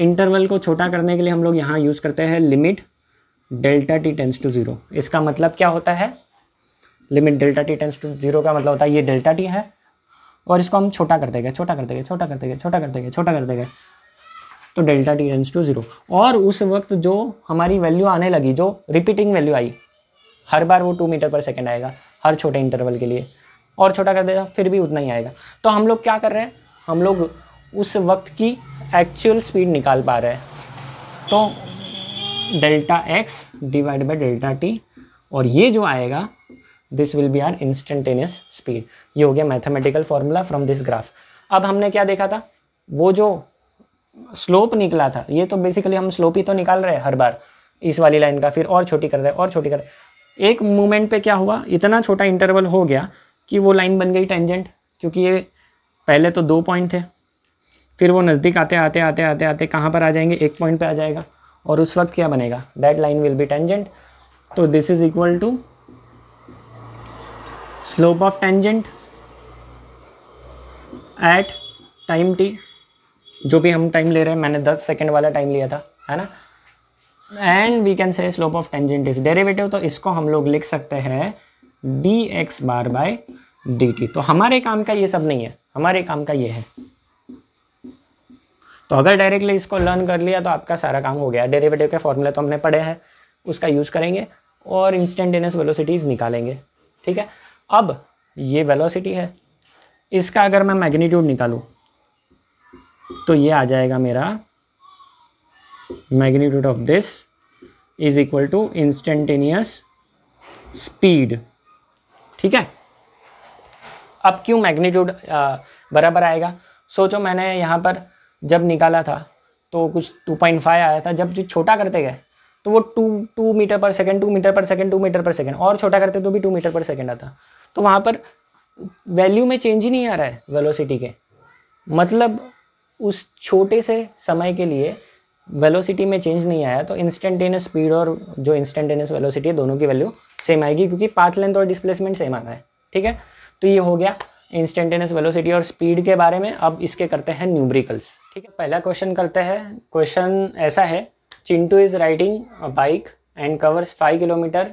Speaker 1: इंटरवल को छोटा करने के लिए हम लोग यहाँ यूज़ करते हैं limit delta t tends to zero इसका मतलब क्या होता है limit delta t tends to zero का मतलब होता है ये डेल्टा टी है और इसको हम छोटा कर देंगे छोटा कर देंगे छोटा कर देंगे छोटा कर देंगे छोटा कर देंगे तो delta t tends to zero और उस वक्त जो हमारी वैल्यू आने लगी जो रिपीटिंग वैल्यू आई हर बार वो टू मीटर पर सेकेंड आएगा हर छोटे इंटरवल के लिए और छोटा कर देगा फिर भी उतना ही आएगा तो हम लोग क्या कर रहे हैं हम लोग उस वक्त की एक्चुअल स्पीड निकाल पा रहे हैं तो delta x divide by delta t और ये जो आएगा this will be our instantaneous speed ये हो गया mathematical formula from this graph अब हमने क्या देखा था वो जो स्लोप निकला था ये तो बेसिकली हम स्लोप ही तो निकाल रहे हैं हर बार इस वाली लाइन का फिर और छोटी कर रहे हैं और छोटी कर रहे एक मोमेंट पे क्या हुआ इतना छोटा इंटरवल हो गया कि वो लाइन बन गई टेंजेंट क्योंकि ये पहले तो दो पॉइंट थे फिर वो नज़दीक आते आते आते आते आते कहाँ पर आ जाएंगे एक पॉइंट पे आ जाएगा और उस वक्त क्या बनेगा that line will be tangent तो this is equal to slope of tangent at time t जो भी हम टाइम ले रहे हैं मैंने दस सेकेंड वाला टाइम लिया था है ना and we can say slope of tangent is derivative तो इसको हम लोग लिख सकते हैं d x bar by d t तो हमारे काम का ये सब नहीं है हमारे काम का ये है तो अगर डायरेक्टली इसको लर्न कर लिया तो आपका सारा काम हो गया डेरेवेटिव के फॉर्मूले तो हमने पढ़े हैं उसका यूज़ करेंगे और इंस्टेंटेनियस वेलोसिटीज़ निकालेंगे ठीक है अब ये वेलोसिटी है इसका अगर मैं मैग्नीट्यूड निकालू तो ये आ जाएगा मेरा magnitude of this is equal to instantaneous speed ठीक है अब क्यों मैग्नीट्यूड बराबर आएगा सोचो मैंने यहाँ पर जब निकाला था तो कुछ 2.5 आया था जब जो छोटा करते गए तो वो टू टू मीटर पर सेकेंड टू मीटर पर सेकेंड टू मीटर पर सेकेंड और छोटा करते तो भी टू मीटर पर सेकेंड आता तो वहाँ पर वैल्यू में चेंज ही नहीं आ रहा है वेलोसिटी के मतलब उस छोटे से समय के लिए वेलोसिटी में चेंज नहीं आया तो इंस्टेंटेनियस स्पीड और जो इंस्टेंटेनियस वेलोसिटी है दोनों की वैल्यू सेम आएगी क्योंकि पाथ लेंथ और डिस्प्लेसमेंट सेम आना है ठीक है तो ये हो गया इंस्टेंटेनियस वेलोसिटी और स्पीड के बारे में अब इसके करते हैं न्यूब्रिकल्स ठीक है पहला क्वेश्चन करते हैं क्वेश्चन ऐसा है Chintu is riding bike and covers five kilometre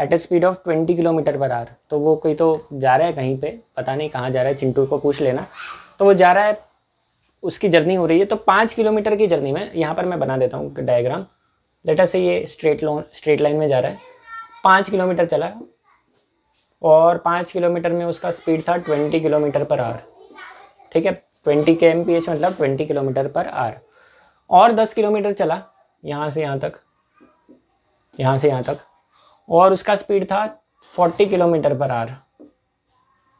Speaker 1: at a speed of twenty kilometre per hour तो वो कोई तो जा रहा है कहीं पे पता नहीं कहाँ जा रहा है चिंटू को पूछ लेना तो वो जा रहा है उसकी जर्नी हो रही है तो पाँच किलोमीटर की जर्नी में यहाँ पर मैं बना देता हूँ डायग्राम लेटर से ये स्ट्रेट लोन स्ट्रेट लाइन में जा रहा है पाँच किलोमीटर चला और पाँच किलोमीटर में उसका स्पीड था ट्वेंटी किलोमीटर पर आर ठीक है ट्वेंटी के एम मतलब ट्वेंटी किलोमीटर पर आर और दस किलोमीटर चला यहाँ से यहाँ तक यहाँ से यहाँ तक और उसका स्पीड था फोर्टी किलोमीटर पर आर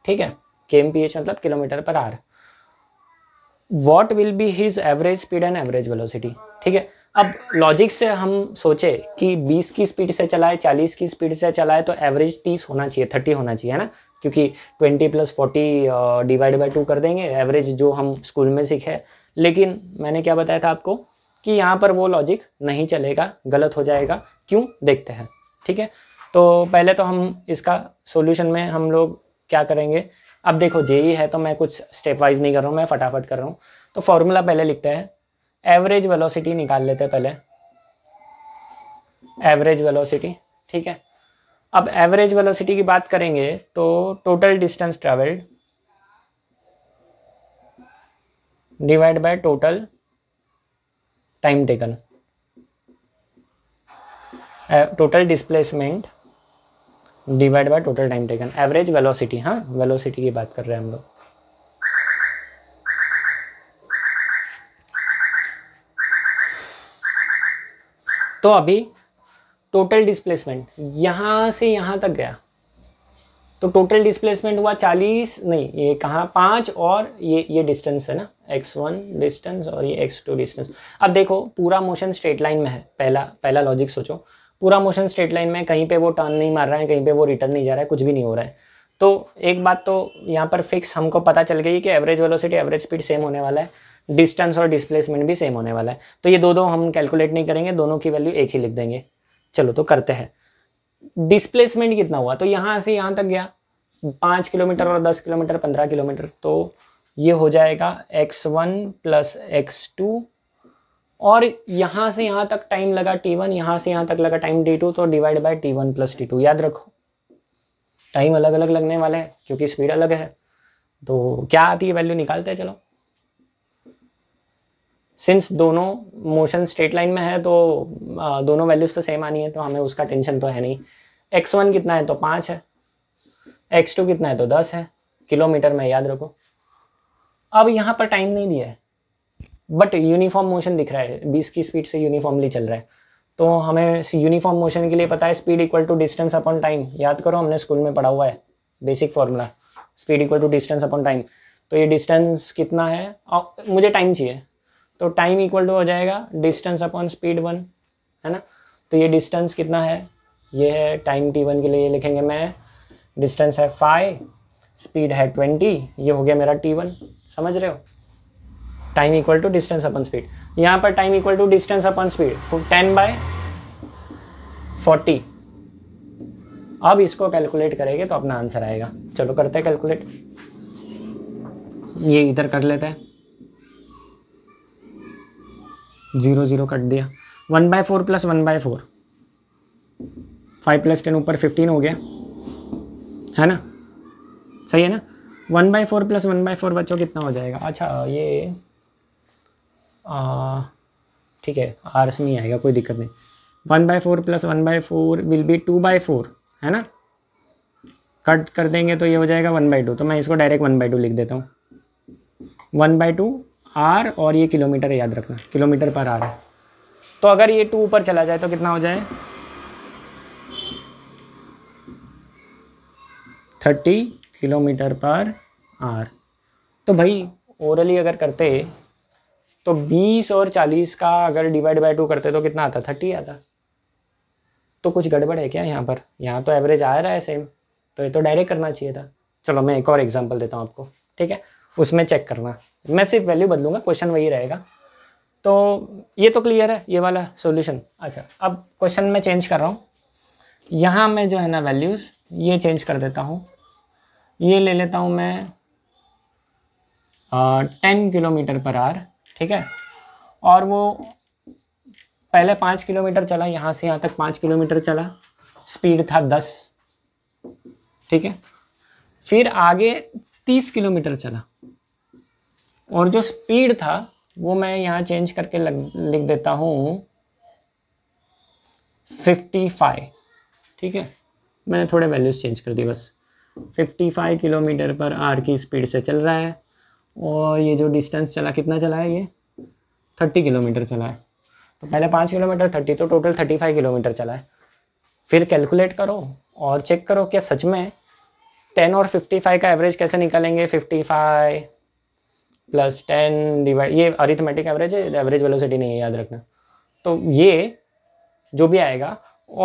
Speaker 1: ठीक है के मतलब kilometre per hour what will be his average speed and average velocity ठीक है अब लॉजिक से हम सोचे कि 20 की स्पीड से चलाए 40 की स्पीड से चलाए तो एवरेज 30 होना चाहिए 30 होना चाहिए है ना क्योंकि 20 plus forty divide by two कर देंगे एवरेज जो हम स्कूल में सीखे लेकिन मैंने क्या बताया था आपको कि यहाँ पर वो लॉजिक नहीं चलेगा गलत हो जाएगा क्यों देखते हैं ठीक है तो पहले तो हम इसका सोल्यूशन में हम लोग क्या करेंगे अब देखो जे है तो मैं कुछ स्टेप वाइज नहीं कर रहा हूँ मैं फटाफट कर रहा हूँ तो फॉर्मूला पहले लिखते हैं एवरेज वेलोसिटी निकाल लेते हैं पहले एवरेज वेलोसिटी ठीक है अब एवरेज वेलोसिटी की बात करेंगे तो total distance travelled divide by total time taken total displacement divide by total time taken average velocity हाँ वेलोसिटी की बात कर रहे हैं हम लोग तो अभी टोटल डिस्प्लेसमेंट यहां से यहां तक गया तो टोटल डिस्प्लेसमेंट हुआ चालीस नहीं ये कहाँ पाँच और ये ये डिस्टेंस है ना एक्स वन डिस्टेंस और ये एक्स टू डिस्टेंस अब देखो पूरा मोशन स्ट्रेट लाइन में है पहला पहला लॉजिक सोचो पूरा मोशन स्ट्रेट लाइन में कहीं पे वो टर्न नहीं मार रहा है कहीं पे वो रिटर्न नहीं जा रहा है कुछ भी नहीं हो रहा है तो एक बात तो यहाँ पर फिक्स हमको पता चल गई कि average velocity average speed same होने वाला है डिस्टेंस और डिस्प्लेसमेंट भी सेम होने वाला है तो ये दो दो हम कैलकुलेट नहीं करेंगे दोनों की वैल्यू एक ही लिख देंगे चलो तो करते हैं डिस्प्लेसमेंट कितना हुआ तो यहाँ से यहाँ तक गया पाँच किलोमीटर और दस किलोमीटर पंद्रह किलोमीटर तो ये हो जाएगा x one plus x two और यहाँ से यहाँ तक टाइम लगा टी वन यहाँ से यहाँ तक लगा टाइम टी टू तो divide by t one plus t two याद रखो टाइम अलग अलग लगने वाले हैं क्योंकि स्पीड अलग है तो क्या आती है वैल्यू निकालते हैं चलो सिंस दोनों मोशन स्ट्रेट लाइन में है तो आ, दोनों वैल्यूज तो सेम आनी है तो हमें उसका टेंशन तो है नहीं एक्स वन कितना है तो पाँच है एक्स टू कितना है तो दस है किलोमीटर में याद रखो अब यहाँ पर टाइम नहीं दिया है बट यूनिफॉर्म मोशन दिख रहा है बीस की स्पीड से यूनिफॉर्मली चल रहा है तो हमें यूनिफॉर्म मोशन के लिए पता है speed equal to distance upon time याद करो हमने स्कूल में पढ़ा हुआ है basic formula speed equal to distance upon time तो ये डिस्टेंस कितना है और मुझे टाइम चाहिए तो टाइम इक्वल टू हो जाएगा डिस्टेंस अपॉन स्पीड वन है ना तो ये डिस्टेंस कितना है ये है टाइम टी वन के लिए ये लिखेंगे मैं डिस्टेंस है फाइव स्पीड है ट्वेंटी ये हो गया मेरा टी वन समझ रहे हो time equal to distance upon speed यहाँ पर time equal to distance upon speed ten by forty अब इसको कैलकुलेट करेंगे तो अपना आंसर आएगा चलो करते हैं कैलकुलेट ये इधर कर लेते हैं जीरो जीरो कट दिया one by four plus one by four five plus ten ऊपर फिफ्टीन हो गया है ना सही है ना one by four plus one by four बच्चों कितना हो जाएगा अच्छा ये ठीक है आरस में ही आएगा कोई दिक्कत नहीं one by four plus one by four will be two by four है ना कट कर देंगे तो ये हो जाएगा वन बाई टू तो मैं इसको डायरेक्ट वन बाई टू लिख देता हूँ वन बाई टू आर और ये किलोमीटर याद रखना किलोमीटर पर आर है तो अगर ये टू ऊपर चला जाए तो कितना हो जाए थर्टी किलोमीटर पर आर तो भाई ओरली अगर करते तो 20 और 40 का अगर डिवाइड बाय टू करते तो कितना आता थर्टी आता तो कुछ गड़बड़ है क्या यहाँ पर यहाँ तो एवरेज आ रहा है सेम तो ये तो डायरेक्ट करना चाहिए था चलो मैं एक और एग्जाम्पल देता हूँ आपको ठीक है उसमें चेक करना मैं सिर्फ वैल्यू बदलूंगा क्वेश्चन वही रहेगा तो ये तो क्लियर है ये वाला सोल्यूशन अच्छा अब क्वेश्चन मैं चेंज कर रहा हूँ यहाँ मैं जो है ना वैल्यूज़ ये चेंज कर देता हूँ ये ले लेता हूँ मैं टेन किलोमीटर पर आर ठीक है और वो पहले पाँच किलोमीटर चला यहाँ से यहाँ तक पाँच किलोमीटर चला स्पीड था दस ठीक है फिर आगे तीस किलोमीटर चला और जो स्पीड था वो मैं यहाँ चेंज करके लग, लिख देता हूँ फिफ्टी फाइव ठीक है मैंने थोड़े वैल्यूज चेंज कर दिए बस fifty five kilometre per hour की स्पीड से चल रहा है और ये जो डिस्टेंस चला कितना चला है ये थर्टी किलोमीटर चला है तो पहले पाँच किलोमीटर थर्टी तो टोटल थर्टी फाइव किलोमीटर चला है फिर कैलकुलेट करो और चेक करो क्या सच में टेन और फिफ्टी फाइव का एवरेज कैसे निकालेंगे fifty five plus ten divide ये अरिथमेटिक एवरेज है एवरेज वेलोसिटी नहीं है याद रखना तो ये जो भी आएगा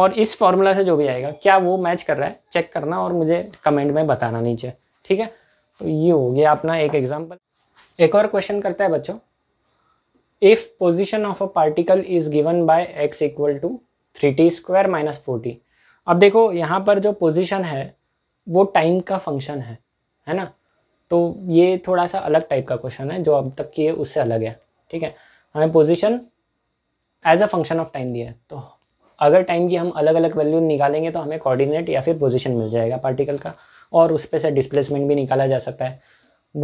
Speaker 1: और इस फॉर्मूला से जो भी आएगा क्या वो मैच कर रहा है चेक करना और मुझे कमेंट में बताना नीचे ठीक है तो ये हो गया अपना एक एग्जाम्पल एक और क्वेश्चन करता है बच्चों if position of a particle is given by x equal to three t square minus forty अब देखो यहाँ पर जो पोजिशन है वो टाइम का फंक्शन है है ना तो ये थोड़ा सा अलग टाइप का क्वेश्चन है जो अब तक की है उससे अलग है ठीक है हमें position as a function of time दिया है तो अगर टाइम की हम अलग अलग वैल्यू निकालेंगे तो हमें कोऑर्डिनेट या फिर पोजिशन मिल जाएगा पार्टिकल का और उस पर से डिस्प्लेसमेंट भी निकाला जा सकता है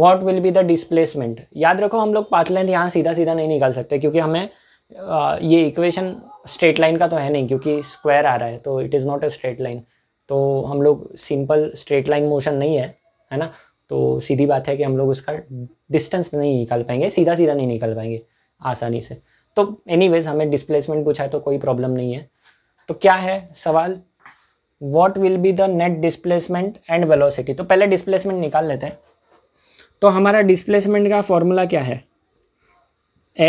Speaker 1: what will be the displacement याद रखो हम लोग पाथ लेंथ यहाँ सीधा सीधा नहीं निकाल सकते क्योंकि हमें आ, ये इक्वेशन स्ट्रेट लाइन का तो है नहीं क्योंकि स्क्वायर आ रहा है तो it is not a straight line तो हम लोग सिंपल स्ट्रेट लाइन मोशन नहीं है है ना तो सीधी बात है कि हम लोग उसका डिस्टेंस नहीं निकाल पाएंगे सीधा सीधा नहीं निकाल पाएंगे आसानी से तो एनी हमें डिसप्लेसमेंट पूछा है तो कोई प्रॉब्लम नहीं है तो क्या है सवाल what will be the net displacement and velocity तो पहले डिसप्लेसमेंट निकाल लेते हैं तो हमारा डिस्प्लेसमेंट का फॉर्मूला क्या है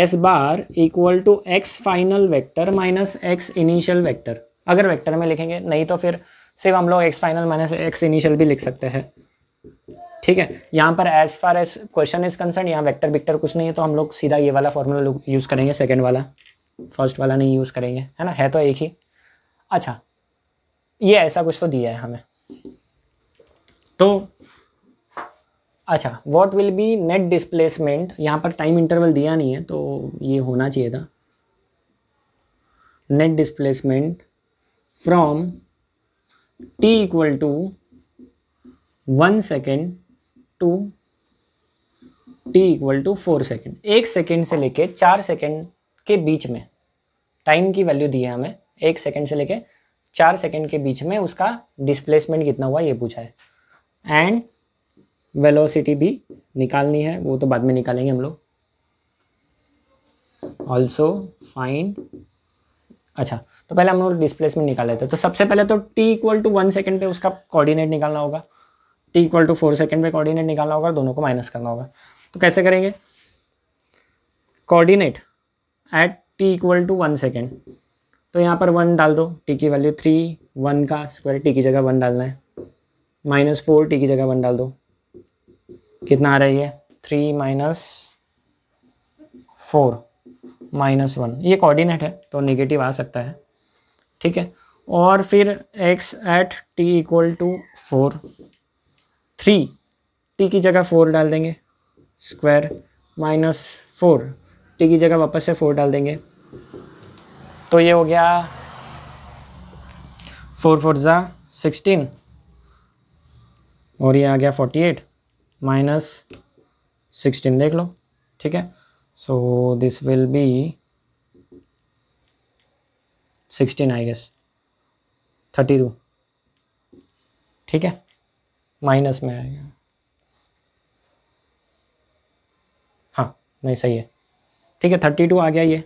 Speaker 1: s bar equal to x final vector minus x initial vector अगर वेक्टर में लिखेंगे नहीं तो फिर सिर्फ हम लोग x final minus x initial भी लिख सकते हैं ठीक है यहाँ पर as far as question is concern यहाँ वेक्टर विक्टर कुछ नहीं है तो हम लोग सीधा ये वाला फॉर्मूला यूज़ करेंगे सेकेंड वाला फर्स्ट वाला नहीं यूज़ करेंगे है ना है तो एक ही अच्छा ये ऐसा कुछ तो दिया है हमें तो अच्छा what will be net displacement यहाँ पर टाइम इंटरवल दिया नहीं है तो ये होना चाहिए था net displacement from t equal to one second to t equal to four second एक सेकेंड से लेके चार सेकेंड के बीच में टाइम की वैल्यू दी है हमें एक सेकेंड से लेके चार सेकेंड के बीच में उसका डिस्प्लेसमेंट कितना हुआ ये पूछा है एंड वेलोसिटी भी निकालनी है वो तो बाद में निकालेंगे हम लोग ऑल्सो फाइन अच्छा तो पहले हम लोग डिस्प्लेसमेंट निकाल लेते हैं तो सबसे पहले तो t equal to one second पे उसका कोऑर्डिनेट निकालना होगा t equal to four second पे कोऑर्डिनेट निकालना होगा दोनों को माइनस करना होगा तो कैसे करेंगे coordinate at t equal to one second तो यहाँ पर वन डाल दो टी की वैल्यू थ्री वन का स्क्वायर टी की जगह वन डालना है माइनस फोर टी की जगह वन डाल दो कितना आ रहा है ये three minus four minus one ये कोऑर्डिनेट है तो नेगेटिव आ सकता है ठीक है और फिर x at t equal to four three t की जगह फोर डाल देंगे स्क्वायर माइनस फोर टी की जगह वापस से फोर डाल देंगे तो ये हो गया फोर फोर ज़ा सिक्सटीन और ये आ गया फोर्टी एट माइनस सिक्सटीन देख लो ठीक है so this will be sixteen I guess thirty two ठीक है माइनस में आएगा हाँ नहीं सही है ठीक है थर्टी टू आ गया ये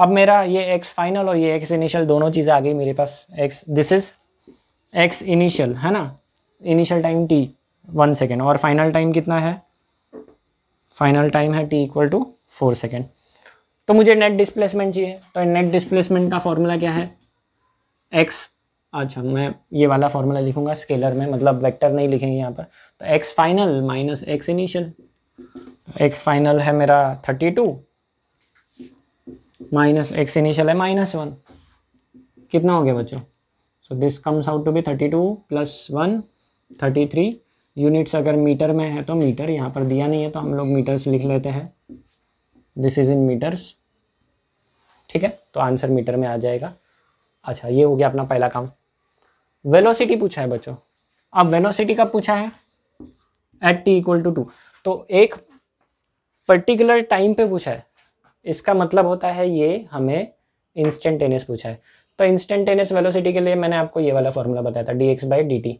Speaker 1: अब मेरा ये एक्स फाइनल और ये एक्स इनिशियल दोनों चीज़ें आ गई मेरे पास x this is x initial है ना initial time t one second और फाइनल टाइम कितना है फाइनल टाइम है t equal to four second तो मुझे नेट डिस्प्लेसमेंट चाहिए तो नेट डिस्प्लेसमेंट का फॉर्मूला क्या है एक्स अच्छा मैं ये वाला फॉर्मूला लिखूंगा स्केलर में मतलब वेक्टर नहीं लिखेंगे यहाँ पर तो x final minus x initial x final है मेरा thirty two minus x initial है माइनस वन कितना हो गया बच्चों so this comes out to be thirty two plus one thirty three units अगर मीटर में है तो मीटर यहाँ पर दिया नहीं है तो हम लोग मीटर्स लिख लेते हैं दिस इज़ इन मीटर्स ठीक है तो आंसर मीटर में आ जाएगा अच्छा ये हो गया अपना पहला काम वेलोसिटी पूछा है बच्चों अब वेलोसिटी कब पूछा है at t equal to two तो एक पर्टिकुलर टाइम पे पूछा है इसका मतलब होता है ये हमें इंस्टेंटेनियस पूछा है तो इंस्टेंटेनियस वेलोसिटी के लिए मैंने आपको ये वाला फॉर्मूला बताया था d x by d t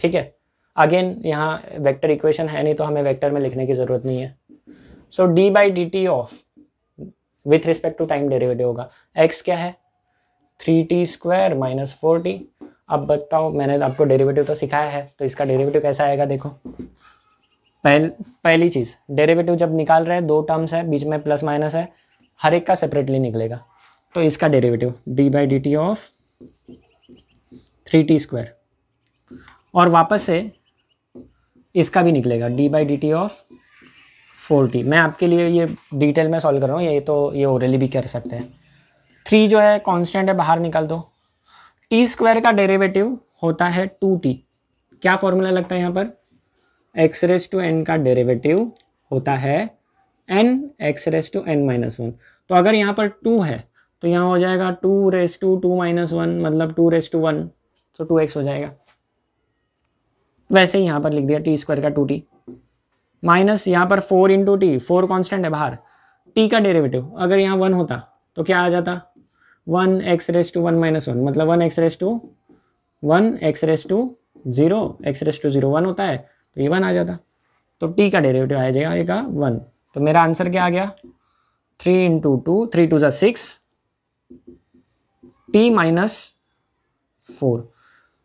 Speaker 1: ठीक है अगेन यहाँ वेक्टर इक्वेशन है नहीं तो हमें वेक्टर में लिखने की ज़रूरत नहीं है so d by d t of with respect to time derivative होगा एक्स क्या है three t square minus four t अब बताओ मैंने आपको डेरिवेटिव तो सिखाया है तो इसका डेरिवेटिव कैसा आएगा देखो पहल पहली चीज़ डेरिवेटिव जब निकाल रहे हैं दो टर्म्स है बीच में प्लस माइनस है हर एक का सेपरेटली निकलेगा तो इसका derivative d by d t of three t square और वापस से इसका भी निकलेगा d by d t of four मैं आपके लिए ये डिटेल में सॉल्व कर रहा हूँ ये तो ये ओरली भी कर सकते हैं थ्री जो है कांस्टेंट है बाहर निकाल दो टी स्क्वायर का डेरिवेटिव होता है टू टी क्या फॉर्मूला लगता है यहाँ पर एक्स रेस टू एन का डेरेवेटिव होता है n x raise to n minus one तो अगर यहाँ पर टू है तो यहाँ हो जाएगा two raise to two minus one मतलब टू रेस टू वन तो टू एक्स हो जाएगा वैसे ही यहाँ पर लिख दिया टी स्क्वायर का टू टी माइनस यहाँ पर four into t four constant है बाहर टी का डेरिवेटिव अगर यहाँ वन होता तो क्या आ जाता one x raise to one minus one मतलब one x raise to one x raise to zero x raise to zero one होता है तो ये वन आ जाता तो टी का डेरिवेटिव आ जाएगा ये का वन तो मेरा आंसर क्या आ गया three into two three two ज़ा सिक्स टी माइनस फोर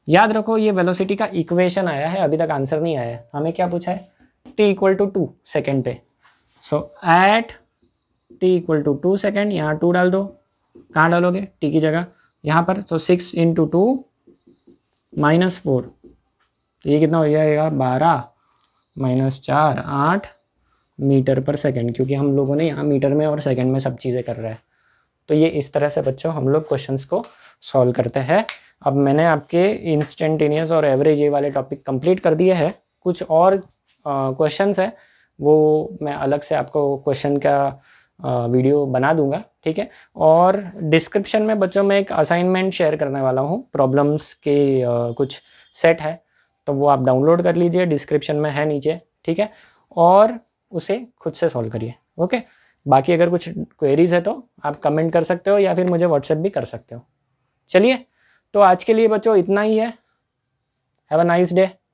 Speaker 1: याद रखो ये वेलोसिटी का इक्वेशन आया है अभी तक आंसर नहीं आया है हमें क्या पूछा है t equal to two second पे so at t equal to two second यहाँ टू डाल दो कहाँ डालोगे टी की जगह यहाँ पर तो six into two minus four ये कितना हो जाएगा बारह माइनस चार आठ मीटर पर सेकेंड क्योंकि हम लोगों ने यहाँ मीटर में और सेकेंड में सब चीज़ें कर रहे हैं तो ये इस तरह से बच्चों हम लोग क्वेश्चन को सॉल्व करते हैं अब मैंने आपके इंस्टेंटेनियस और एवरेज ये वाले टॉपिक कंप्लीट कर दिए हैं कुछ और क्वेश्चन है वो मैं अलग से आपको क्वेश्चन का वीडियो बना दूंगा ठीक है और डिस्क्रिप्शन में बच्चों में एक असाइनमेंट शेयर करने वाला हूँ प्रॉब्लम्स के कुछ सेट है तो वो आप डाउनलोड कर लीजिए डिस्क्रिप्शन में है नीचे ठीक है और उसे खुद से सॉल्व करिए ओके बाकी अगर कुछ क्वेरीज है तो आप कमेंट कर सकते हो या फिर मुझे व्हाट्सएप भी कर सकते हो चलिए तो आज के लिए बच्चों इतना ही है हैव अ नाइस डे